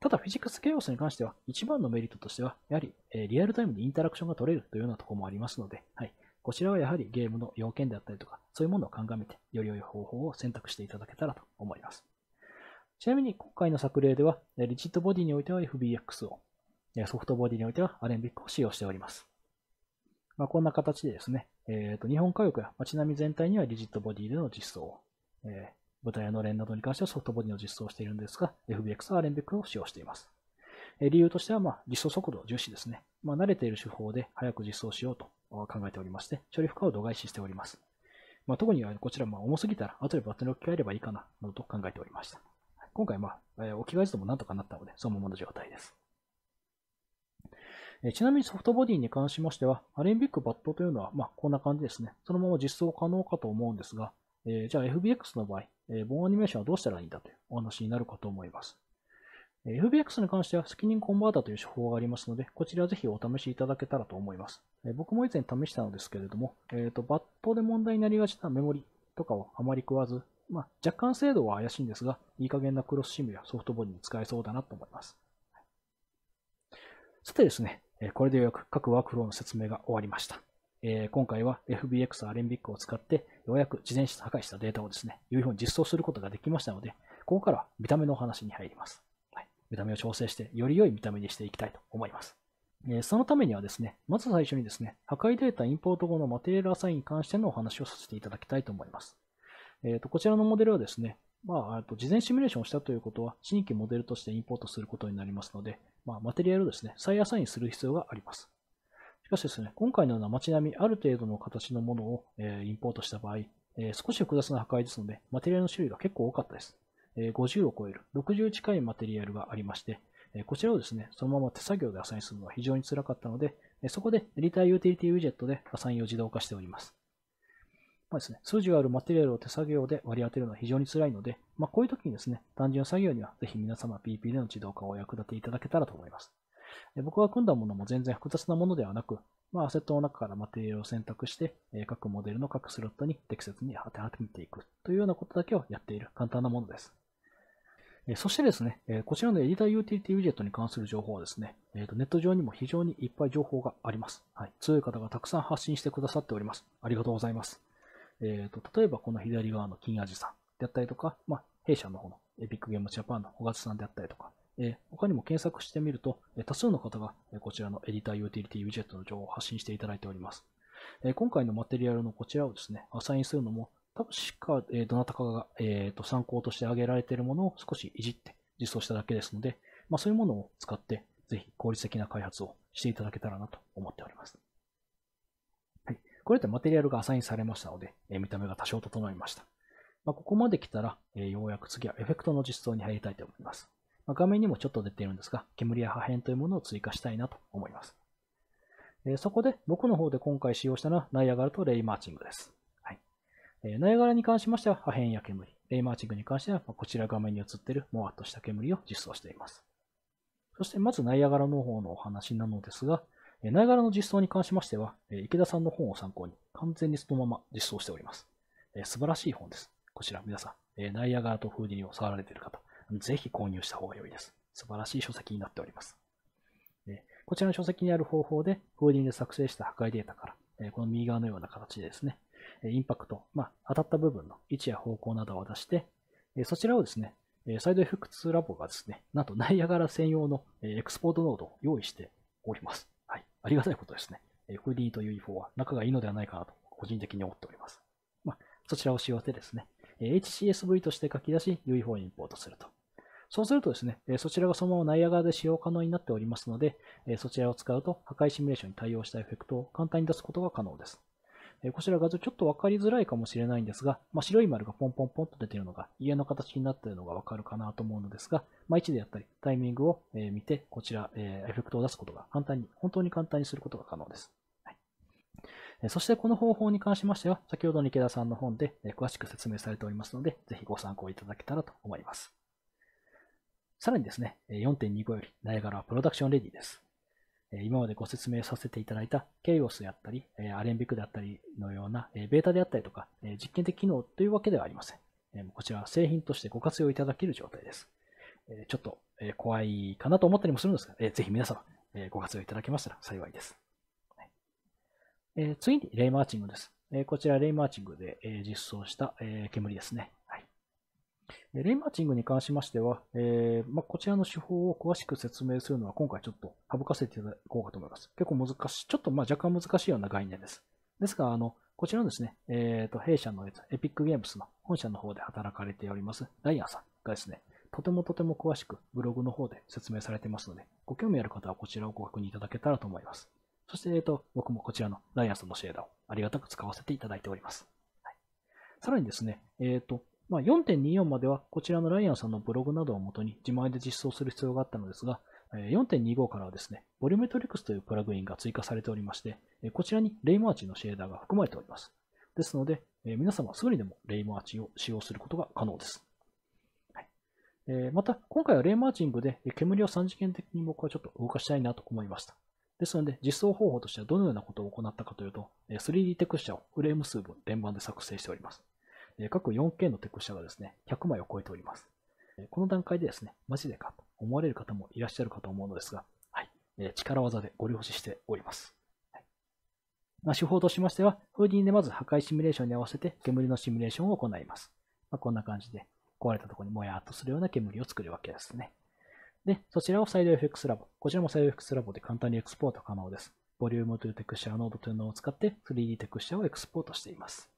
ただ、フィジックスケオスに関しては、一番のメリットとしては、やはりリアルタイムでインタラクションが取れるというようなところもありますので、はい、こちらはやはりゲームの要件であったりとか、そういうものを鑑みて、より良い方法を選択していただけたらと思います。ちなみに、今回の作例では、リジットボディにおいては FBX を、ソフトボディにおいてはアレンビックを使用しております。まあ、こんな形でですね、えっ、ー、と、日本火力や街並み全体にはリジットボディでの実装、えー、舞台やのれんなどに関してはソフトボディの実装をしているんですが、FBX はンベックを使用しています。えー、理由としては、まあ、実装速度重視ですね。まあ、慣れている手法で早く実装しようと考えておりまして、処理負荷を度外視しております。まあ、特にこちら、まあ、重すぎたら後でバッテリーを置き換えればいいかな、などと考えておりました。今回、まあ、えー、置き換えずともなんとかなったので、そのままの状態です。ちなみにソフトボディに関しましては、アレンビックバットというのは、まあ、こんな感じですね。そのまま実装可能かと思うんですが、えー、じゃあ FBX の場合、えー、ボーンアニメーションはどうしたらいいんだというお話になるかと思います。えー、FBX に関しては、スキニンコンバータという手法がありますので、こちらはぜひお試しいただけたらと思います。えー、僕も以前試したのですけれども、えーと、バットで問題になりがちなメモリとかをあまり食わず、まあ、若干精度は怪しいんですが、いい加減なクロスシムやソフトボディに使えそうだなと思います。さてですね、これでようやく各ワークフローの説明が終わりました。え今回は FBX アレンビックを使ってようやく事前車破壊したデータをですね、有意に実装することができましたので、ここからは見た目のお話に入ります。はい、見た目を調整して、より良い見た目にしていきたいと思います。えそのためにはですね、まず最初にですね、破壊データインポート後のマテリアルアサインに関してのお話をさせていただきたいと思います。えー、とこちらのモデルはですね、まあ、あと事前シミュレーションをしたということは、新規モデルとしてインポートすることになりますので、まあ、マテリアルをですね、再アサインする必要があります。しかしですね、今回のような街並み、ある程度の形のものを、えインポートした場合、え少し複雑な破壊ですので、マテリアルの種類が結構多かったです。え50を超える、60近いマテリアルがありまして、えこちらをですね、そのまま手作業でアサインするのは非常に辛かったので、そこでリターユーティリティウィジェットでアサインを自動化しております。まあですね、字があるマテリアルを手作業で割り当てるのは非常に辛いので、まあ、こういう時にですね、単純な作業にはぜひ皆様 PP での自動化を役立ていただけたらと思います。で僕が組んだものも全然複雑なものではなく、まあ、アセットの中からマテリアルを選択して、各モデルの各スロットに適切に当てはめていくというようなことだけをやっている簡単なものです。そしてですね、こちらのエディターユーティリティウィジェットに関する情報はですね、ネット上にも非常にいっぱい情報があります。はい、強い方がたくさん発信してくださっております。ありがとうございます。えー、と、例えばこの左側の金アジさんであったりとか、まあ、弊社の方のビッグゲームジャパンの小勝さんであったりとか、え他にも検索してみると、え多数の方が、えこちらのエディターユーティリティウィジェットの情報を発信していただいております。え今回のマテリアルのこちらをですね、アサインするのも、確か、えどなたかが、えー、と参考として挙げられているものを少しいじって実装しただけですので、まあ、そういうものを使って、ぜひ効率的な開発をしていただけたらなと思っております。これでマテリアルがアサインされましたので、え見た目が多少整いました。まあ、ここまで来たら、えようやく次はエフェクトの実装に入りたいと思います。まあ、画面にもちょっと出ているんですが、煙や破片というものを追加したいなと思います。えそこで僕の方で今回使用したのはナイアガラとレイマーチングです。はいえナイアガラに関しましては破片や煙、レイマーチングに関してはこちら画面に映っているもわっとした煙を実装しています。そしてまずナイアガラの方のお話なのですが、ながらの実装に関しましては、池田さんの本を参考に完全にそのまま実装しております。素晴らしい本です。こちら皆さん、ナイアガラとフーディニを触られている方、ぜひ購入した方が良いです。素晴らしい書籍になっております。こちらの書籍にある方法で、フーディニで作成した破壊データから、この右側のような形でですね、インパクト、まあ、当たった部分の位置や方向などを出して、そちらをですね、サイドエフェクツラボがですね、なんとナイアガラ専用のエクスポートノードを用意しております。はい、ありがたいことですね。FD と UFO は仲がいいのではないかなと、個人的に思っております。まあ、そちらを使用してですね、HCSV として書き出し、UFO にインポートすると。そうするとですね、そちらがそのままナイアガーで使用可能になっておりますので、そちらを使うと破壊シミュレーションに対応したエフェクトを簡単に出すことが可能です。こちら画像ちょっとわかりづらいかもしれないんですが、まあ、白い丸がポンポンポンと出ているのが家の形になっているのがわかるかなと思うのですが、まあ、位置であったりタイミングを見て、こちらエフェクトを出すことが簡単に、本当に簡単にすることが可能です。そしてこの方法に関しましては、先ほどの池田さんの本で詳しく説明されておりますので、ぜひご参考いただけたらと思います。さらにですね、4.25よりナイアガラはプロダクションレディです。今までご説明させていただいたケイオスであったり、アレンビックであったりのようなベータであったりとか、実験的機能というわけではありません。こちらは製品としてご活用いただける状態です。ちょっと怖いかなと思ったりもするんですが、ぜひ皆様ご活用いただけましたら幸いです。次にレイマーチングです。こちらレイマーチングで実装した煙ですね。レイマーチングに関しましては、えー、まあ、こちらの手法を詳しく説明するのは今回ちょっと省かせていただこうかと思います。結構難しい、ちょっとま若干難しいような概念です。ですが、あの、こちらのですね、えー、と、弊社のエピックゲームスの本社の方で働かれております、ダイアンさんがですね、とてもとても詳しくブログの方で説明されてますので、ご興味ある方はこちらをご確認いただけたらと思います。そして、えっ、ー、と、僕もこちらのダイアンさんのシェーダーをありがたく使わせていただいております。さらにですね、えっ、と、まあ、4.24まではこちらのライアンさんのブログなどをもとに自前で実装する必要があったのですが、4.25からはですね、ボリュメトリクスというプラグインが追加されておりまして、こちらにレイマーチのシェーダーが含まれております。ですので、皆様すぐにでもレイマーチを使用することが可能です。また、今回はレイマーチングで煙を3次元的に僕はちょっと動かしたいなと思いました。ですので、実装方法としてはどのようなことを行ったかというと、3D テクスチャをフレーム数分連番で作成しております。各 4K のテクスチャがですね、100枚を超えております。この段階でですね、マジでかと思われる方もいらっしゃるかと思うのですが、はい、力技でご了承しております。まあ、手法としましては、フーディンでまず破壊シミュレーションに合わせて煙のシミュレーションを行います。まあ、こんな感じで壊れたところにもやっとするような煙を作るわけですね。で、そちらをサイド FX ラボ。こちらもサイド FX ラボで簡単にエクスポート可能です。ボリュームうテクスチャー、ノードうのを使って 3D テクスチャーをエクスポートしています。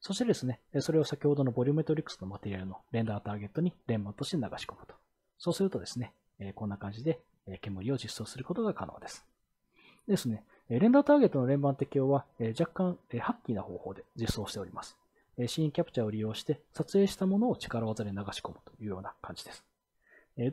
そしてですね、それを先ほどのボリュメトリックスのマテリアルのレンダーターゲットに連番として流し込むと。そうするとですね、こんな感じで煙を実装することが可能です。ですね、レンダーターゲットの連番適用は若干ハッキーな方法で実装しております。シーンキャプチャーを利用して撮影したものを力技で流し込むというような感じです。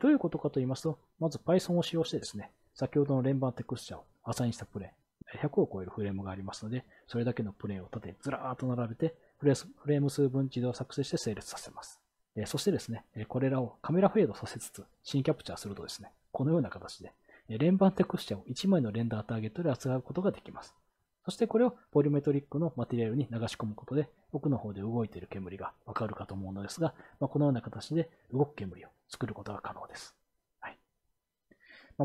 どういうことかと言いますと、まず Python を使用してですね、先ほどの連番テクスチャをアサインしたプレイ、100を超えるフレームがありますので、それだけのプレイを立て、ずらーっと並べて、フレーム数分値で作成して整列させます。えそしてですね、これらをカメラフェードさせつつ、新キャプチャーするとですね、このような形で、連番テクスチャーを1枚のレンダーターゲットで扱うことができます。そしてこれをポリュメトリックのマテリアルに流し込むことで、奥の方で動いている煙がわかるかと思うのですが、まあ、このような形で動く煙を作ることが可能です。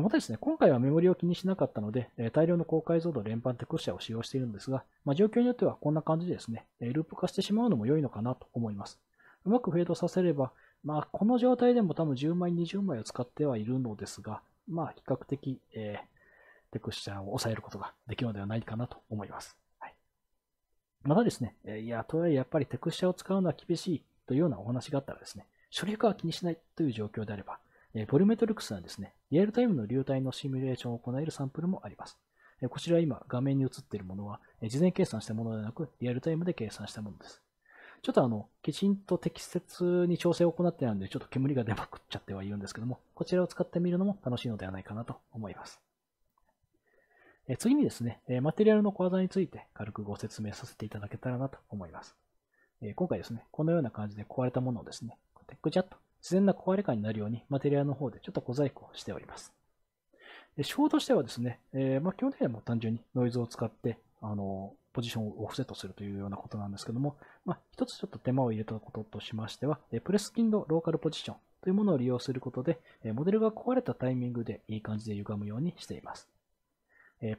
ままたですね、今回はメモリを気にしなかったので、え大量の高解像度連般テクスチャを使用しているんですが、ま状況によってはこんな感じでですね、ループ化してしまうのも良いのかなと思います。うまくフェードさせれば、まあ、この状態でも多分10枚、20枚を使ってはいるのですが、まあ、比較的、えー、テクスチャーを抑えることができるのではないかなと思います。はい、またですね、いや、とはいえやっぱりテクスチャーを使うのは厳しいというようなお話があったらですね、処理負荷は気にしないという状況であれば、えボリュメトリクスはですね、リアルタイムの流体のシミュレーションを行えるサンプルもあります。こちら今画面に映っているものは、事前計算したものではなく、リアルタイムで計算したものです。ちょっとあの、きちんと適切に調整を行ってないので、ちょっと煙が出まくっちゃってはいるんですけども、こちらを使ってみるのも楽しいのではないかなと思います。次にですね、マテリアルの小技について軽くご説明させていただけたらなと思います。今回ですね、このような感じで壊れたものをですね、テックジャット自然な壊れ感になるように、マテリアの方でちょっと小細工をしております。で手法としてはですね、えー、まあ、基本的にはもう単純にノイズを使って、あの、ポジションをオフセットするというようなことなんですけども、まあ、一つちょっと手間を入れたこととしましては、プレスキンドローカルポジションというものを利用することで、モデルが壊れたタイミングでいい感じで歪むようにしています。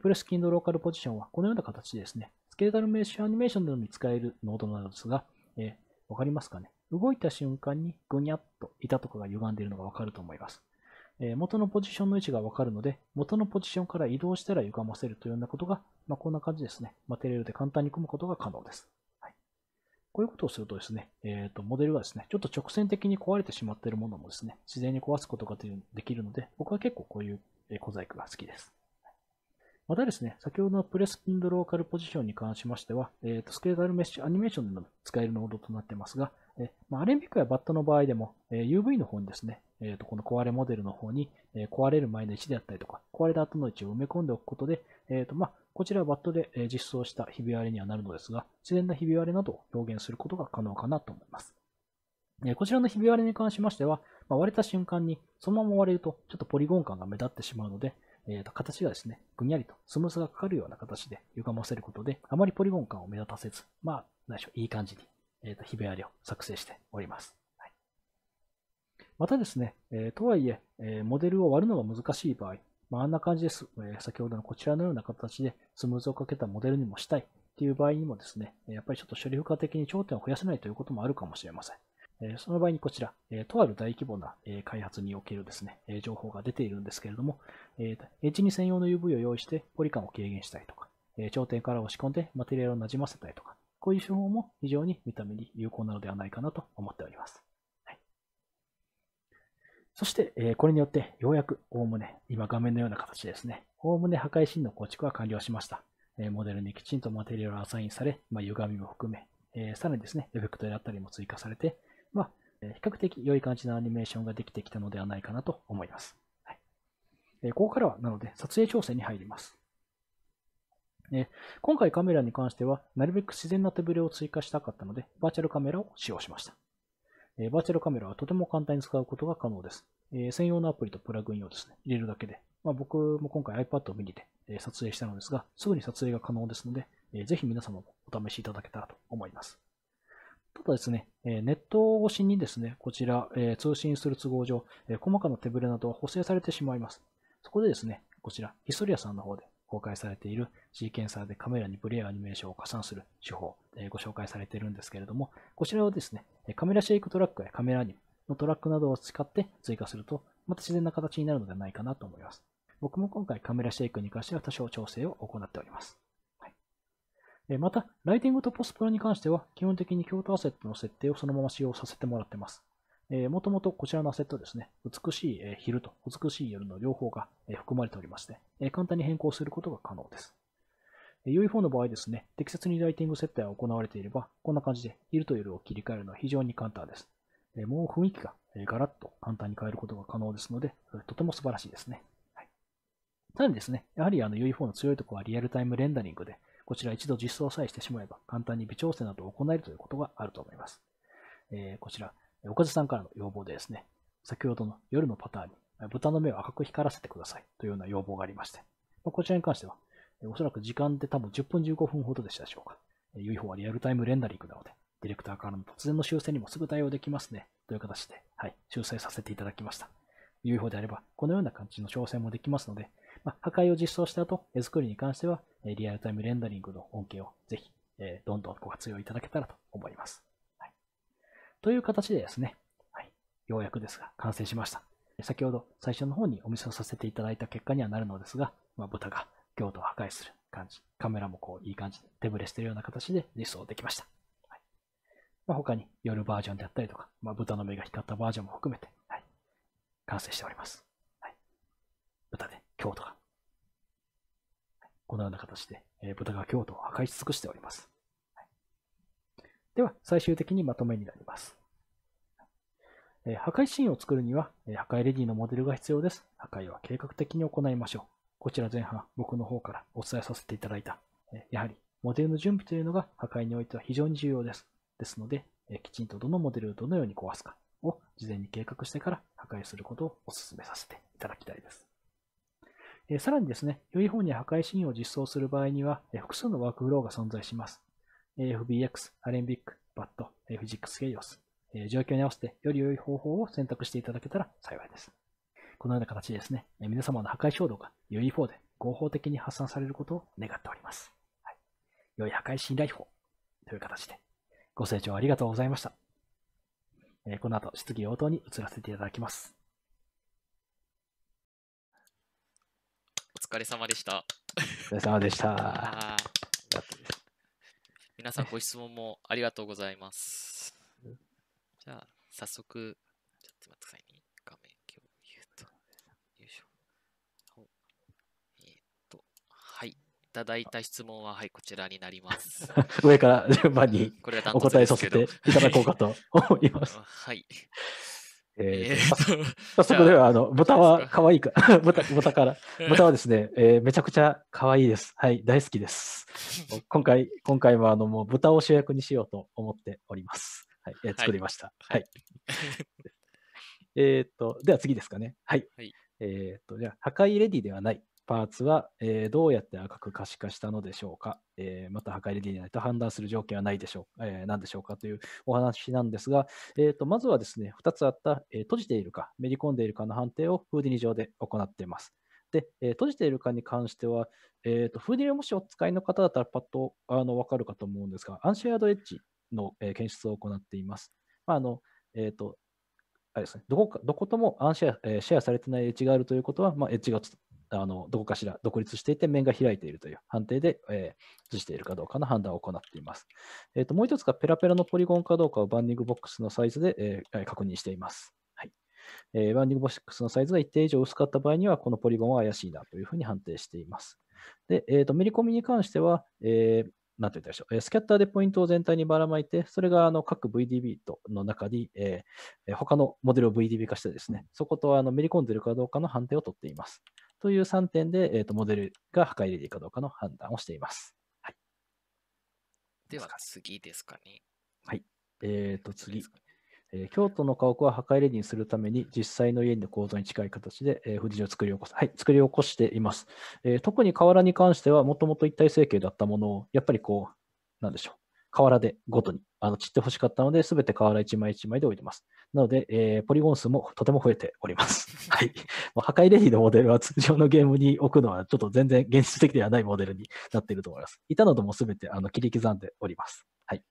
プレスキンドローカルポジションはこのような形でですね、スケータルメーションアニメーションなどに使えるノードなんですが、えー、わかりますかね動いた瞬間にぐにゃっと板とかが歪んでいるのがわかると思います。えー、元のポジションの位置がわかるので、元のポジションから移動したら歪ませるというようなことが、まあ、こんな感じですね。マテリアルで簡単に組むことが可能です。はい、こういうことをするとですね、えー、とモデルがですね、ちょっと直線的に壊れてしまっているものもですね、自然に壊すことができるので、僕は結構こういう小細工が好きです。またですね、先ほどのプレスピンドローカルポジションに関しましては、えー、とスケーダルメッシュアニメーションでの使えるノードとなってますが、えまあ、アレンピックやバットの場合でも、え UV の方にですね、えー、とこの壊れモデルの方に、え壊れる前の位置であったりとか、壊れた後の位置を埋め込んでおくことで、えーとまあ、こちらはバットで実装したひび割れにはなるのですが、自然なひび割れなどを表現することが可能かなと思います。こちらのひび割れに関しましては、割れた瞬間にそのまま割れるとちょっとポリゴン感が目立ってしまうので、えー、と形がですね、ぐにゃりとスムースがかかるような形で歪ませることで、あまりポリゴン感を目立たせず、まあ、何でしょう、いい感じにえっ、と、日部屋リ作成しております。はい、またですね、えとはいええモデルを割るのが難しい場合、まあ、あんな感じです、え先ほどのこちらのような形でスムーズをかけたモデルにもしたいという場合にもですね、やっぱりちょっと処理負荷的に頂点を増やせないということもあるかもしれません。その場合にこちら、とある大規模な開発におけるですね、情報が出ているんですけれども、H2 専用の UV を用意してポリ感を軽減したりとか、頂点から押し込んでマテリアルをなじませたりとか、こういう手法も非常に見た目に有効なのではないかなと思っております。はい、そして、えこれによってようやくおおむね、今画面のような形ですね、おおむね破壊芯の構築は完了しました。えモデルにきちんとマテリアルアサインされ、まあ、歪みも含め、えさらにですね、エフェクトであったりも追加されて、まあ、比較的良い感じのアニメーションができてきたのではないかなと思います。はい、ここからは、なので、撮影調整に入ります。え今回カメラに関しては、なるべく自然な手ぶれを追加したかったので、バーチャルカメラを使用しました。えバーチャルカメラはとても簡単に使うことが可能です。え専用のアプリとプラグインをですね、入れるだけで、まあ、僕も今回 iPad を見にて、え撮影したのですが、すぐに撮影が可能ですので、えー、ぜひ皆様もお試しいただけたらと思います。ただですね、えネット越しにですね、こちら、え通信する都合上、え細かな手ぶれなどは補正されてしまいます。そこでですね、こちら、ヒストリアさんの方で公開されているシーケンサーでカメラにブレイアニメーションを加算する手法、えご紹介されているんですけれども、こちらをですね、カメラシェイクトラックやカメラアニメのトラックなどを使って追加すると、また自然な形になるのではないかなと思います。僕も今回カメラシェイクに関しては多少調整を行っております。はい、また、ライティングとポスプロに関しては、基本的に京都アセットの設定をそのまま使用させてもらってます。えー、もともとこちらのアセットですね、美しい昼と美しい夜の両方が含まれておりまして、簡単に変更することが可能です。UE4 の場合ですね、適切にライティング設定が行われていれば、こんな感じで昼と夜を切り替えるのは非常に簡単です。もう雰囲気がガラッと簡単に変えることが可能ですので、とても素晴らしいですね。はい、ただですね、やはりあの UE4 の強いところはリアルタイムレンダリングで、こちら一度実装さえしてしまえば簡単に微調整などを行えるということがあると思います。えー、こちら、岡田さんからの要望でですね、先ほどの夜のパターンに豚の目を赤く光らせてくださいというような要望がありまして、こちらに関しては、おそらく時間で多分10分15分ほどでしたでしょうか。UFO はリアルタイムレンダリングなので、ディレクターからの突然の修正にもすぐ対応できますねという形で、はい、修正させていただきました。UFO であれば、このような感じの調整もできますので、まあ、破壊を実装した後、絵作りに関しては、リアルタイムレンダリングの恩恵をぜひ、えどんどんご活用いただけたらと思います。という形でですね、はい、ようやくですが完成しました。先ほど最初の方にお見せをさせていただいた結果にはなるのですが、まあ、豚が強度を破壊する感じ、カメラもこういい感じで手ぶれしているような形で実装できました。はいまあ、他に夜バージョンであったりとか、まあ、豚の目が光ったバージョンも含めて、はい、完成しております。はい、豚で強度が、このような形で、えー、豚が強度を破壊し尽くしております。では、最終的にまとめになります。破壊シーンを作るには、破壊レディのモデルが必要です。破壊は計画的に行いましょう。こちら前半、僕の方からお伝えさせていただいた、やはりモデルの準備というのが破壊においては非常に重要です。ですので、きちんとどのモデルをどのように壊すかを事前に計画してから破壊することをお勧めさせていただきたいです。さらにですね、良い方に破壊シーンを実装する場合には、複数のワークフローが存在します。FBX、アレンビック、バット、FGX ゲイオス、状況に合わせてより良い方法を選択していただけたら幸いです。このような形でですね、皆様の破壊衝動が UE4 で合法的に発散されることを願っております。はい、良い破壊信頼法という形で、ご清聴ありがとうございました。えこの後、質疑応答に移らせていただきます。お疲れ様でした。お疲れ様でした。[laughs] 皆さんご質問もありがとうございます。[laughs] じゃあ、早速、ちょっと待ってくださいね。画面共有と。よいしょ。えー、っと、はい。いただいた質問は、はい、こちらになります。[laughs] 上から順番にお答えさせていただこうかと思います。[laughs] はい。えー、早速では、あの、豚は可愛いか、[laughs] 豚、豚から。豚はですね、えー、めちゃくちゃ可愛いです。はい、大好きです。[laughs] 今回、今回もあの、もう豚を主役にしようと思っております。はい、えー、作りました。はい。はい、[laughs] えっと、では次ですかね。はい。はい、えっと、じゃあ、破壊レディではないパーツは、えー、どうやって赤く可視化したのでしょうか、えー、また破壊できないと判断する条件はないでしょうえー、何でしょうかというお話なんですが、えーと、まずはですね、2つあった、えー、閉じているか、めり込んでいるかの判定をフーディニ上で行っています。で、えー、閉じているかに関しては、えーと、フーディニをもしお使いの方だったらパッとあの分かるかと思うんですが、アンシェアードエッジの、えー、検出を行っています。まああのえーと、あれですね、どこかどこともアンシェア、えー、シェアされてないエッジがあるということは、まあ、エッジがあのどこかしら独立していて面が開いているという判定で、えー、図しているかどうかの判断を行っています。えーと、もう一つがペラペラのポリゴンかどうかをバンディングボックスのサイズで、えー、確認しています。はいえー、バンディングボックスのサイズが一定以上薄かった場合には、このポリゴンは怪しいなというふうに判定しています。で、えーと、めり込みに関しては、えーなんて言ったでしょう、スキャッターでポイントを全体にばらまいて、それがあの各 VDB との中に、えー、他のモデルを VDB 化してですね、そことあのめり込んでいるかどうかの判定を取っています。という3点で、えーと、モデルが破壊でいいかどうかの判断をしています。はい、では次ですかね。はい。えっ、ー、と次、えー、京都の家屋は破壊レディにするために実際の家の構造に近い形で、えー、富士を作り起こす、はい、作り起こしています。えー、特に瓦に関してはもともと一体成形だったものをやっぱりこうなんでしょう瓦でごとにあの散ってほしかったので、すべて瓦1枚1枚で置いてます。なので、えー、ポリゴン数もとても増えております。[laughs] はい。[laughs] 破壊レディのモデルは通常のゲームに置くのはちょっと全然現実的ではないモデルになっていると思います。板などもすべてあの切り刻んでおります。はい。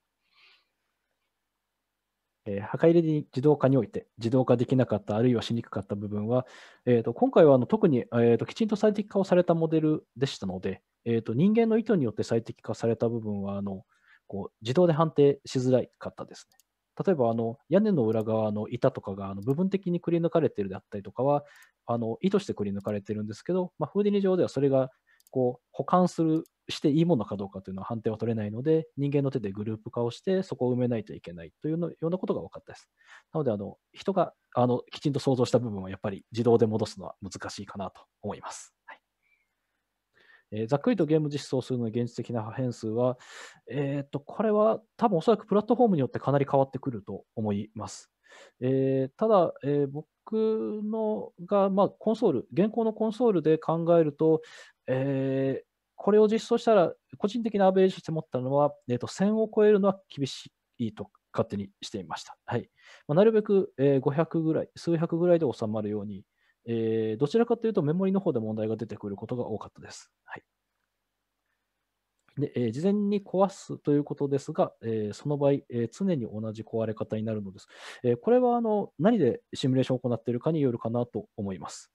えー、破壊レディ自動化において自動化できなかったあるいはしにくかった部分は、えーと、今回はあの特に、えーと、きちんと最適化をされたモデルでしたので、えーと人間の意図によって最適化された部分はあのこう自動で判定しづらかったですね。例えばあの屋根の裏側の板とかがあの部分的にくり抜かれてるであったりとかはあの意図してくり抜かれてるんですけど、まあ、フーディニ上ではそれがこう保管するしていいものかどうかというのは判定は取れないので人間の手でグループ化をしてそこを埋めないといけないというようなことが分かったです。なのであの人があのきちんと想像した部分はやっぱり自動で戻すのは難しいかなと思います。えー、ざっくりとゲーム実装するのに現実的な変数は、えー、っと、これは多分おそらくプラットフォームによってかなり変わってくると思います。えー、ただ、えー、僕のが、まあ、コンソール、現行のコンソールで考えると、えー、これを実装したら、個人的なアベージとして持ったのは、えーと、と1000を超えるのは厳しいと勝手にしていました。はいまあ、なるべく、えー、500ぐらい、数百ぐらいで収まるようにえー、どちらかというとメモリの方で問題が出てくることが多かったです。はいでえー、事前に壊すということですが、えー、その場合、えー、常に同じ壊れ方になるのです。えこれはあの何でシミュレーションを行っているかによるかなと思います。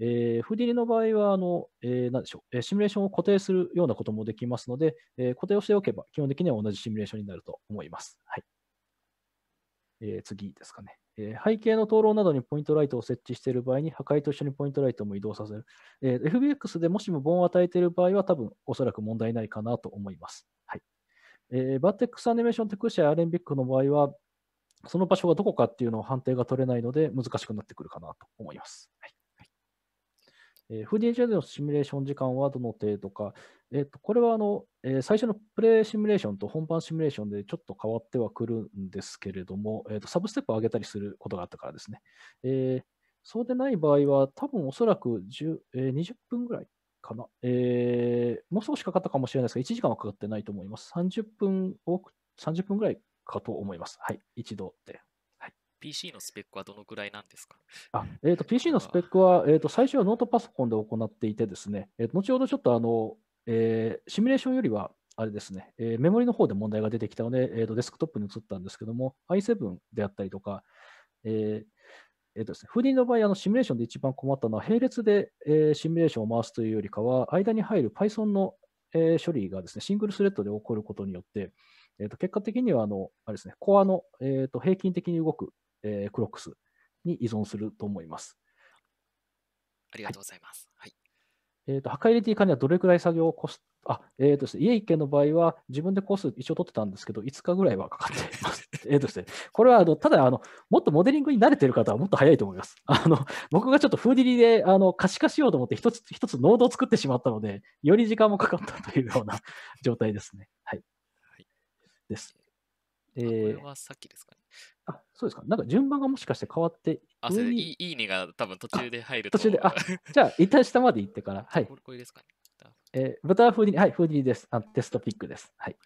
えー、フーディリの場合はあの、えー、何でしょう、えシミュレーションを固定するようなこともできますので、え固定をしておけば基本的には同じシミュレーションになると思います。はいえ次ですかね。えー、背景の灯籠などにポイントライトを設置している場合に、破壊と一緒にポイントライトも移動させる。えー、FBX でもしもンを与えている場合は、多分おそらく問題ないかなと思います。はいえー、バッテックスアニメーションテクシア、アレンビックの場合は、その場所がどこかっていうのを判定が取れないので、難しくなってくるかなと思います。はいえー、FDJ でのシミュレーション時間はどの程度か、えー、とこれはあの、えー、最初のプレイシミュレーションと本番シミュレーションでちょっと変わってはくるんですけれども、えー、とサブステップを上げたりすることがあったからですね。えー、そうでない場合は、多分おそらくえー、20分ぐらいかな、えー、もう少しかかったかもしれないですが、1時間はかかってないと思います。30分多く、30分ぐらいかと思います。はい、一度で PC のスペックはどのくらいなんですかあ、えーと、[laughs] ?PC のスペックは、えーと、最初はノートパソコンで行っていてですね、えー、後ほどちょっとあの、えー、シミュレーションよりはあれですね、えー、メモリの方で問題が出てきたので、えーと、デスクトップに移ったんですけども、i7 であったりとか、えーえーとですね、フーディーの場合あの、シミュレーションで一番困ったのは、並列で、えー、シミュレーションを回すというよりかは、間に入る Python の、えー、処理がですね、シングルスレッドで起こることによって、えー、と結果的にはあのあれです、ね、コアの、えー、と平均的に動くえー、クロックスに依存すると思います。ありがとうございます。はい。えっ、ー、と、墓入りという管理はどれくらい作業をコスあ、えっ、ー、とですね、家一軒の場合は自分でコース一応取ってたんですけど、5日ぐらいはかかってます。[laughs] えっとですね、これはあの、ただあの、もっとモデリングに慣れてる方はもっと早いと思います。あの、僕がちょっとフーディリであの可視化しようと思って一つ一つノードを作ってしまったので、より時間もかかったというような状態ですね。はい。はい、です。えー、これはさっきですかね。あ、そうですか。なんか順番がもしかして変わって、あ、それいい、いいねが多分途中で入ると。途中で、あ、じゃあ一旦下まで行ってから。[laughs] はい。これこれですかね。えー、タフーディニ、はい、フーディニです。あテストピックです。はい。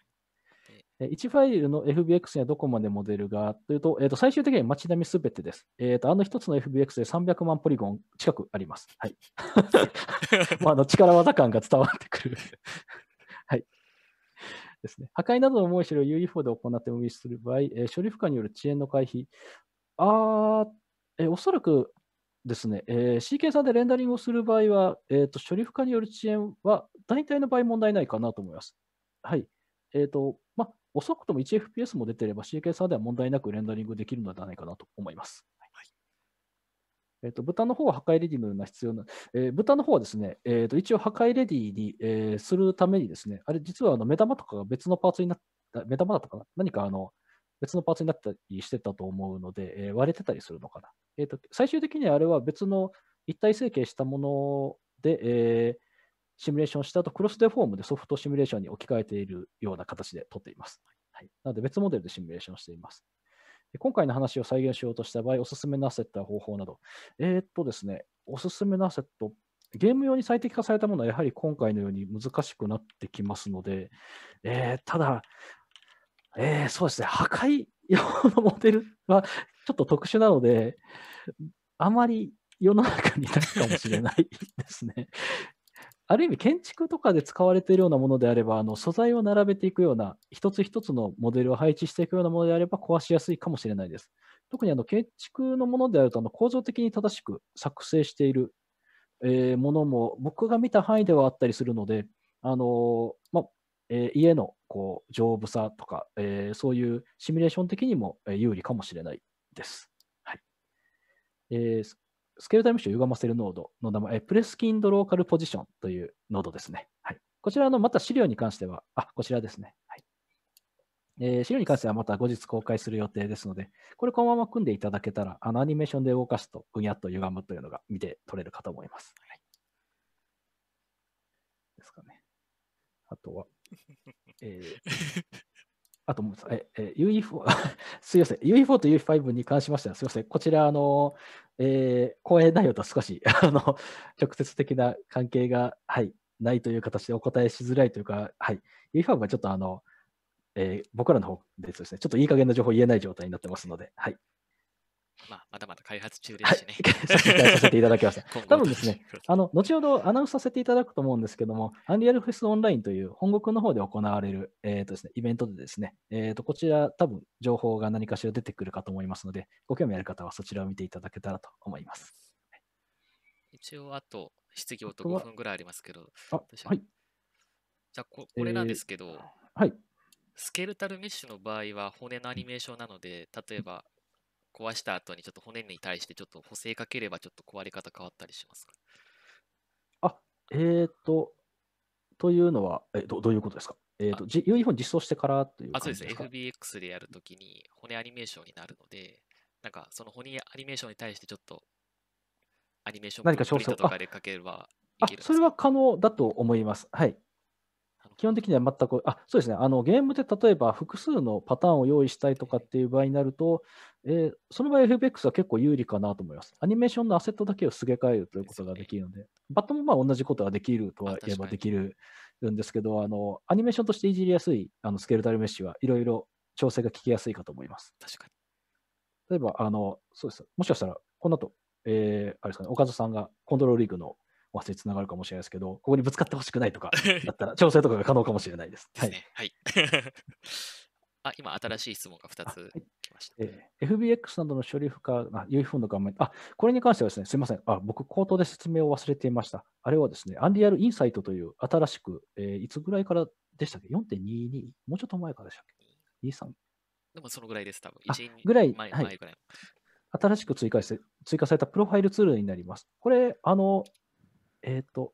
えー、1ファイルの FBX にはどこまでモデルがというと、えー、と最終的には街並みすべてです。えー、とあの1つの FBX で300万ポリゴン近くあります。はい。[laughs] [laughs] まあ、あの力技感が伝わってくるはい。ですね。破壊などの思い知るを u e 4で行って運営する場合、えー、処理負荷による遅延の回避。あえー、おそらくですね、えー、シーケンサーでレンダリングをする場合は、えーと、処理負荷による遅延は大体の場合問題ないかなと思います。はい。えっ、ー、と、まあ、遅くとも 1fps も出てればシーケンサーでは問題なくレンダリングできるのではないかなと思います。えーと、豚の方は破壊レディのような必要な、えー、豚の方はですね、えーと、一応破壊レディに、えー、するためにですね、あれ実はあの目玉とかが別のパーツになった、目玉だったかな何かあの別のパーツになったりしてたと思うので、えー、割れてたりするのかな、えーと。最終的にあれは別の一体成形したもので、えー、シミュレーションした後、クロスデフォームでソフトシミュレーションに置き換えているような形で撮っています。はい、なので別モデルでシミュレーションしています。今回の話を再現しようとした場合、おすすめのアセットや方法など。えー、っとですね、おすすめのアセット、ゲーム用に最適化されたものはやはり今回のように難しくなってきますので、えー、ただ、えー、そうですね、破壊用のモデルはちょっと特殊なので、あまり世の中にないかもしれないですね。ある意味建築とかで使われているようなものであれば、あの素材を並べていくような、一つ一つのモデルを配置していくようなものであれば壊しやすいかもしれないです。特にあの建築のものであるとあの構造的に正しく作成している、えものも僕が見た範囲ではあったりするので、あのまえ家のこう丈夫さとか、えそういうシミュレーション的にも有利かもしれないです。はいえー、スケールタイム視を歪ませるノードの名前、プレスキンドローカルポジションというノードですね。はい、こちらのまた資料に関しては、あ、こちらですね。はいえー、資料に関してはまた後日公開する予定ですので、これこのまま組んでいただけたら、あのアニメーションで動かすと、ぐにゃっと歪むというのが見て取れるかと思います。はい、ですかね。あとは、えー [laughs] あと、ええ UE4、[laughs] すいません、UE4 と UE5 に関しましては、すいません、こちら、あの、えー、講演内容と少し、[laughs] あの、直接的な関係が、はい、ないという形でお答えしづらいというか、はい、UE5 はちょっと、あの、えー、僕らの方でですね、ちょっといい加減な情報言えない状態になってますので、はい、まあ、まだまだ開発中ですしね。はい、させていただきました。[laughs] 多分ですね、[laughs] あの、後ほどアナウンスさせていただくと思うんですけども、アンリアルフェスオンラインという本国の方で行われる、えっ、ー、とですね、イベントでですね、えっ、ー、と、こちら多分情報が何かしら出てくるかと思いますので、ご興味ある方はそちらを見ていただけたらと思います。一応、あと、質疑応答5分ぐらいありますけど、ははい。じゃあこ、これなんですけど、えー、はい。スケルタルメッシュの場合は骨のアニメーションなので、例えば壊した後にちょっと骨に対してちょっと補正かければちょっと壊れ方変わったりしますかあ、えー、っと、というのは、えどどういうことですかえー、っと、じ UEFON 実装してからというあ、そうですね。FBX でやるときに骨アニメーションになるので、なんかその骨アニメーションに対してちょっとアニメーションプリントとかでかければいけるそれは可能だと思います。はい。基本的には全く、あそうですねあの、ゲームで例えば複数のパターンを用意したいとかっていう場合になると、えー、その場合 FBX は結構有利かなと思います。アニメーションのアセットだけをすげ替えるということができるので、でね、バットもまあ同じことができるとは言えばできるんですけど、あのアニメーションとしていじりやすいあのスケルタルメッシュはいろいろ調整が効きやすいかと思います。確かに例えばあのそうです、もしかしたらこの後、えー、あれですかね、岡田さんがコントロールリーグのお話につながるかもしれないですけど、ここにぶつかってほしくないとか、[laughs] だったら調整とかが可能かもしれないです。ですね、はい。[laughs] あ今、新しい質問が2つ来ました。はいえー、FBX などの処理負荷、あ、UF の画面、あ、これに関してはですね、すみません、あ僕、口頭で説明を忘れていました。あれはですね、アンディアルインサイトという新しく、えー、いつぐらいからでしたっけ ?4.22? もうちょっと前からでしたっけ ?23? でもそのぐらいです、多分1ぐらい、前前ぐらい、い、新しく追加して追加されたプロファイルツールになります。これ、あの、えっ、ー、と、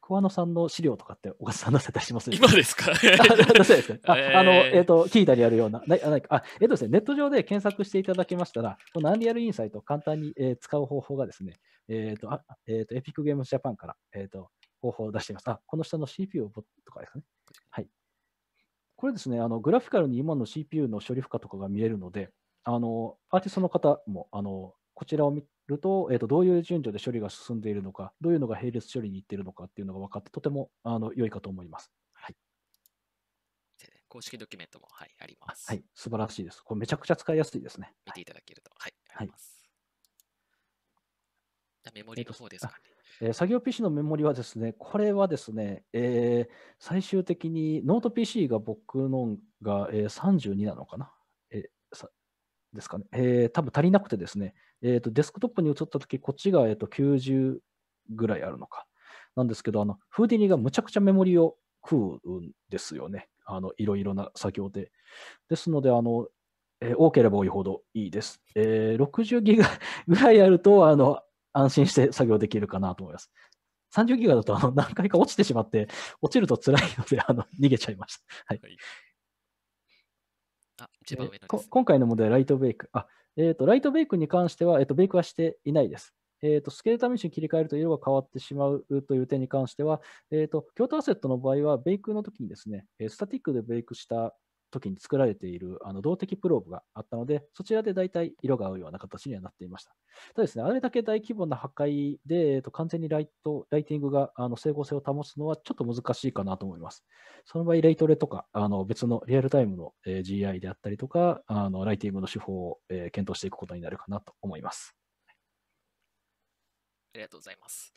桑野さんの資料とかって小笠さん出せたりします今ですか [laughs] 出せですか、えー、あの、えっ、ー、と、聞いたりあるような、ななあえっ、ー、とですね、ネット上で検索していただけましたら、このアンリアルインサイトを簡単に、えー、使う方法がですね、えっ、と、あえっ、と、エピックゲームジャパンから、えっ、と、方法を出しています。あ、この下の CPU とかですかね。はい。これですね、あのグラフィカルに今の CPU の処理負荷とかが見えるので、あのアーティストの方もあのこちらを見ると、えー、とどういう順序で処理が進んでいるのか、どういうのが並列処理にいっているのかっていうのが分かって、とてもあの良いかと思います。はい、公式ドキュメントも、はい、あります。はい、素晴らしいです。これめちゃくちゃ使いやすいですね。見ていただけると、はい、はい、メモリの方ですかね。えー、作業 PC のメモリはですね、これはですね、えー、最終的にノート PC が僕のが、えー、32なのかな、えー、ですかね、えー、多分足りなくてですね、えー、とデスクトップに移ったとき、こっちが、えー、と90ぐらいあるのか。なんですけど、あのフーディニがむちゃくちゃメモリを食うんですよね。あのいろいろな作業で。ですので、あのえー、多ければ多いほどいいです。えー、60ギガぐらいあるとあの安心して作業できるかなと思います。30ギガだとあの何回か落ちてしまって、落ちると辛いのであの逃げちゃいました。はい。はい、あ、一番上の、えー、今回の問題はライトレイク。あ、えっ、ー、と、ライトベイクに関しては、えっ、ー、と、ベイクはしていないです。えっ、ー、と、スケールタミシに切り替えると色が変わってしまうという点に関しては、えっ、と、京都アセットの場合は、ベイクの時にですね、スタティックでベイクした時に作られているあの動的プローブがあったので、そちらで大体色が合うような形にはなっていました。ただですね、あれだけ大規模な破壊で、えっと、完全にライトライティングがあの整合性を保つのはちょっと難しいかなと思います。その場合、レイトレとかあの別のリアルタイムの GI であったりとか、あのライティングの手法を、えー、検討していくことになるかなと思います。ありがとうございます。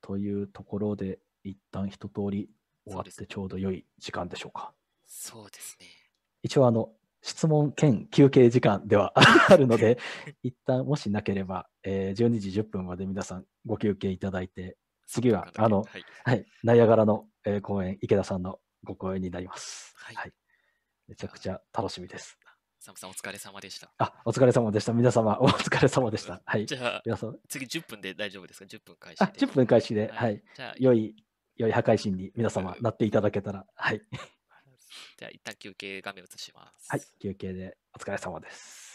というところで、一旦一通り終わってちょうど良い時間でしょうか。そうですね。一応あの質問兼休憩時間では [laughs] あるので、一旦もしなければ、えー、12時10分まで皆さんご休憩いただいて、次は、あの、はい、はい、ナイアガラの、えー、公演、池田さんのご公演になります。はい、はい。めちゃくちゃ楽しみです。サムさん、お疲れ様でした。あ、お疲れ様でした。皆様、お疲れ様でした。はい。じゃあ、皆さん次10分で大丈夫ですか ?10 分開始で。あ、10分開始で。はい。はい、じゃあ、良い良い破壊神に皆様なっていただけたら、はい。[laughs] じゃあ、一旦休憩画面移します。はい、休憩でお疲れ様です。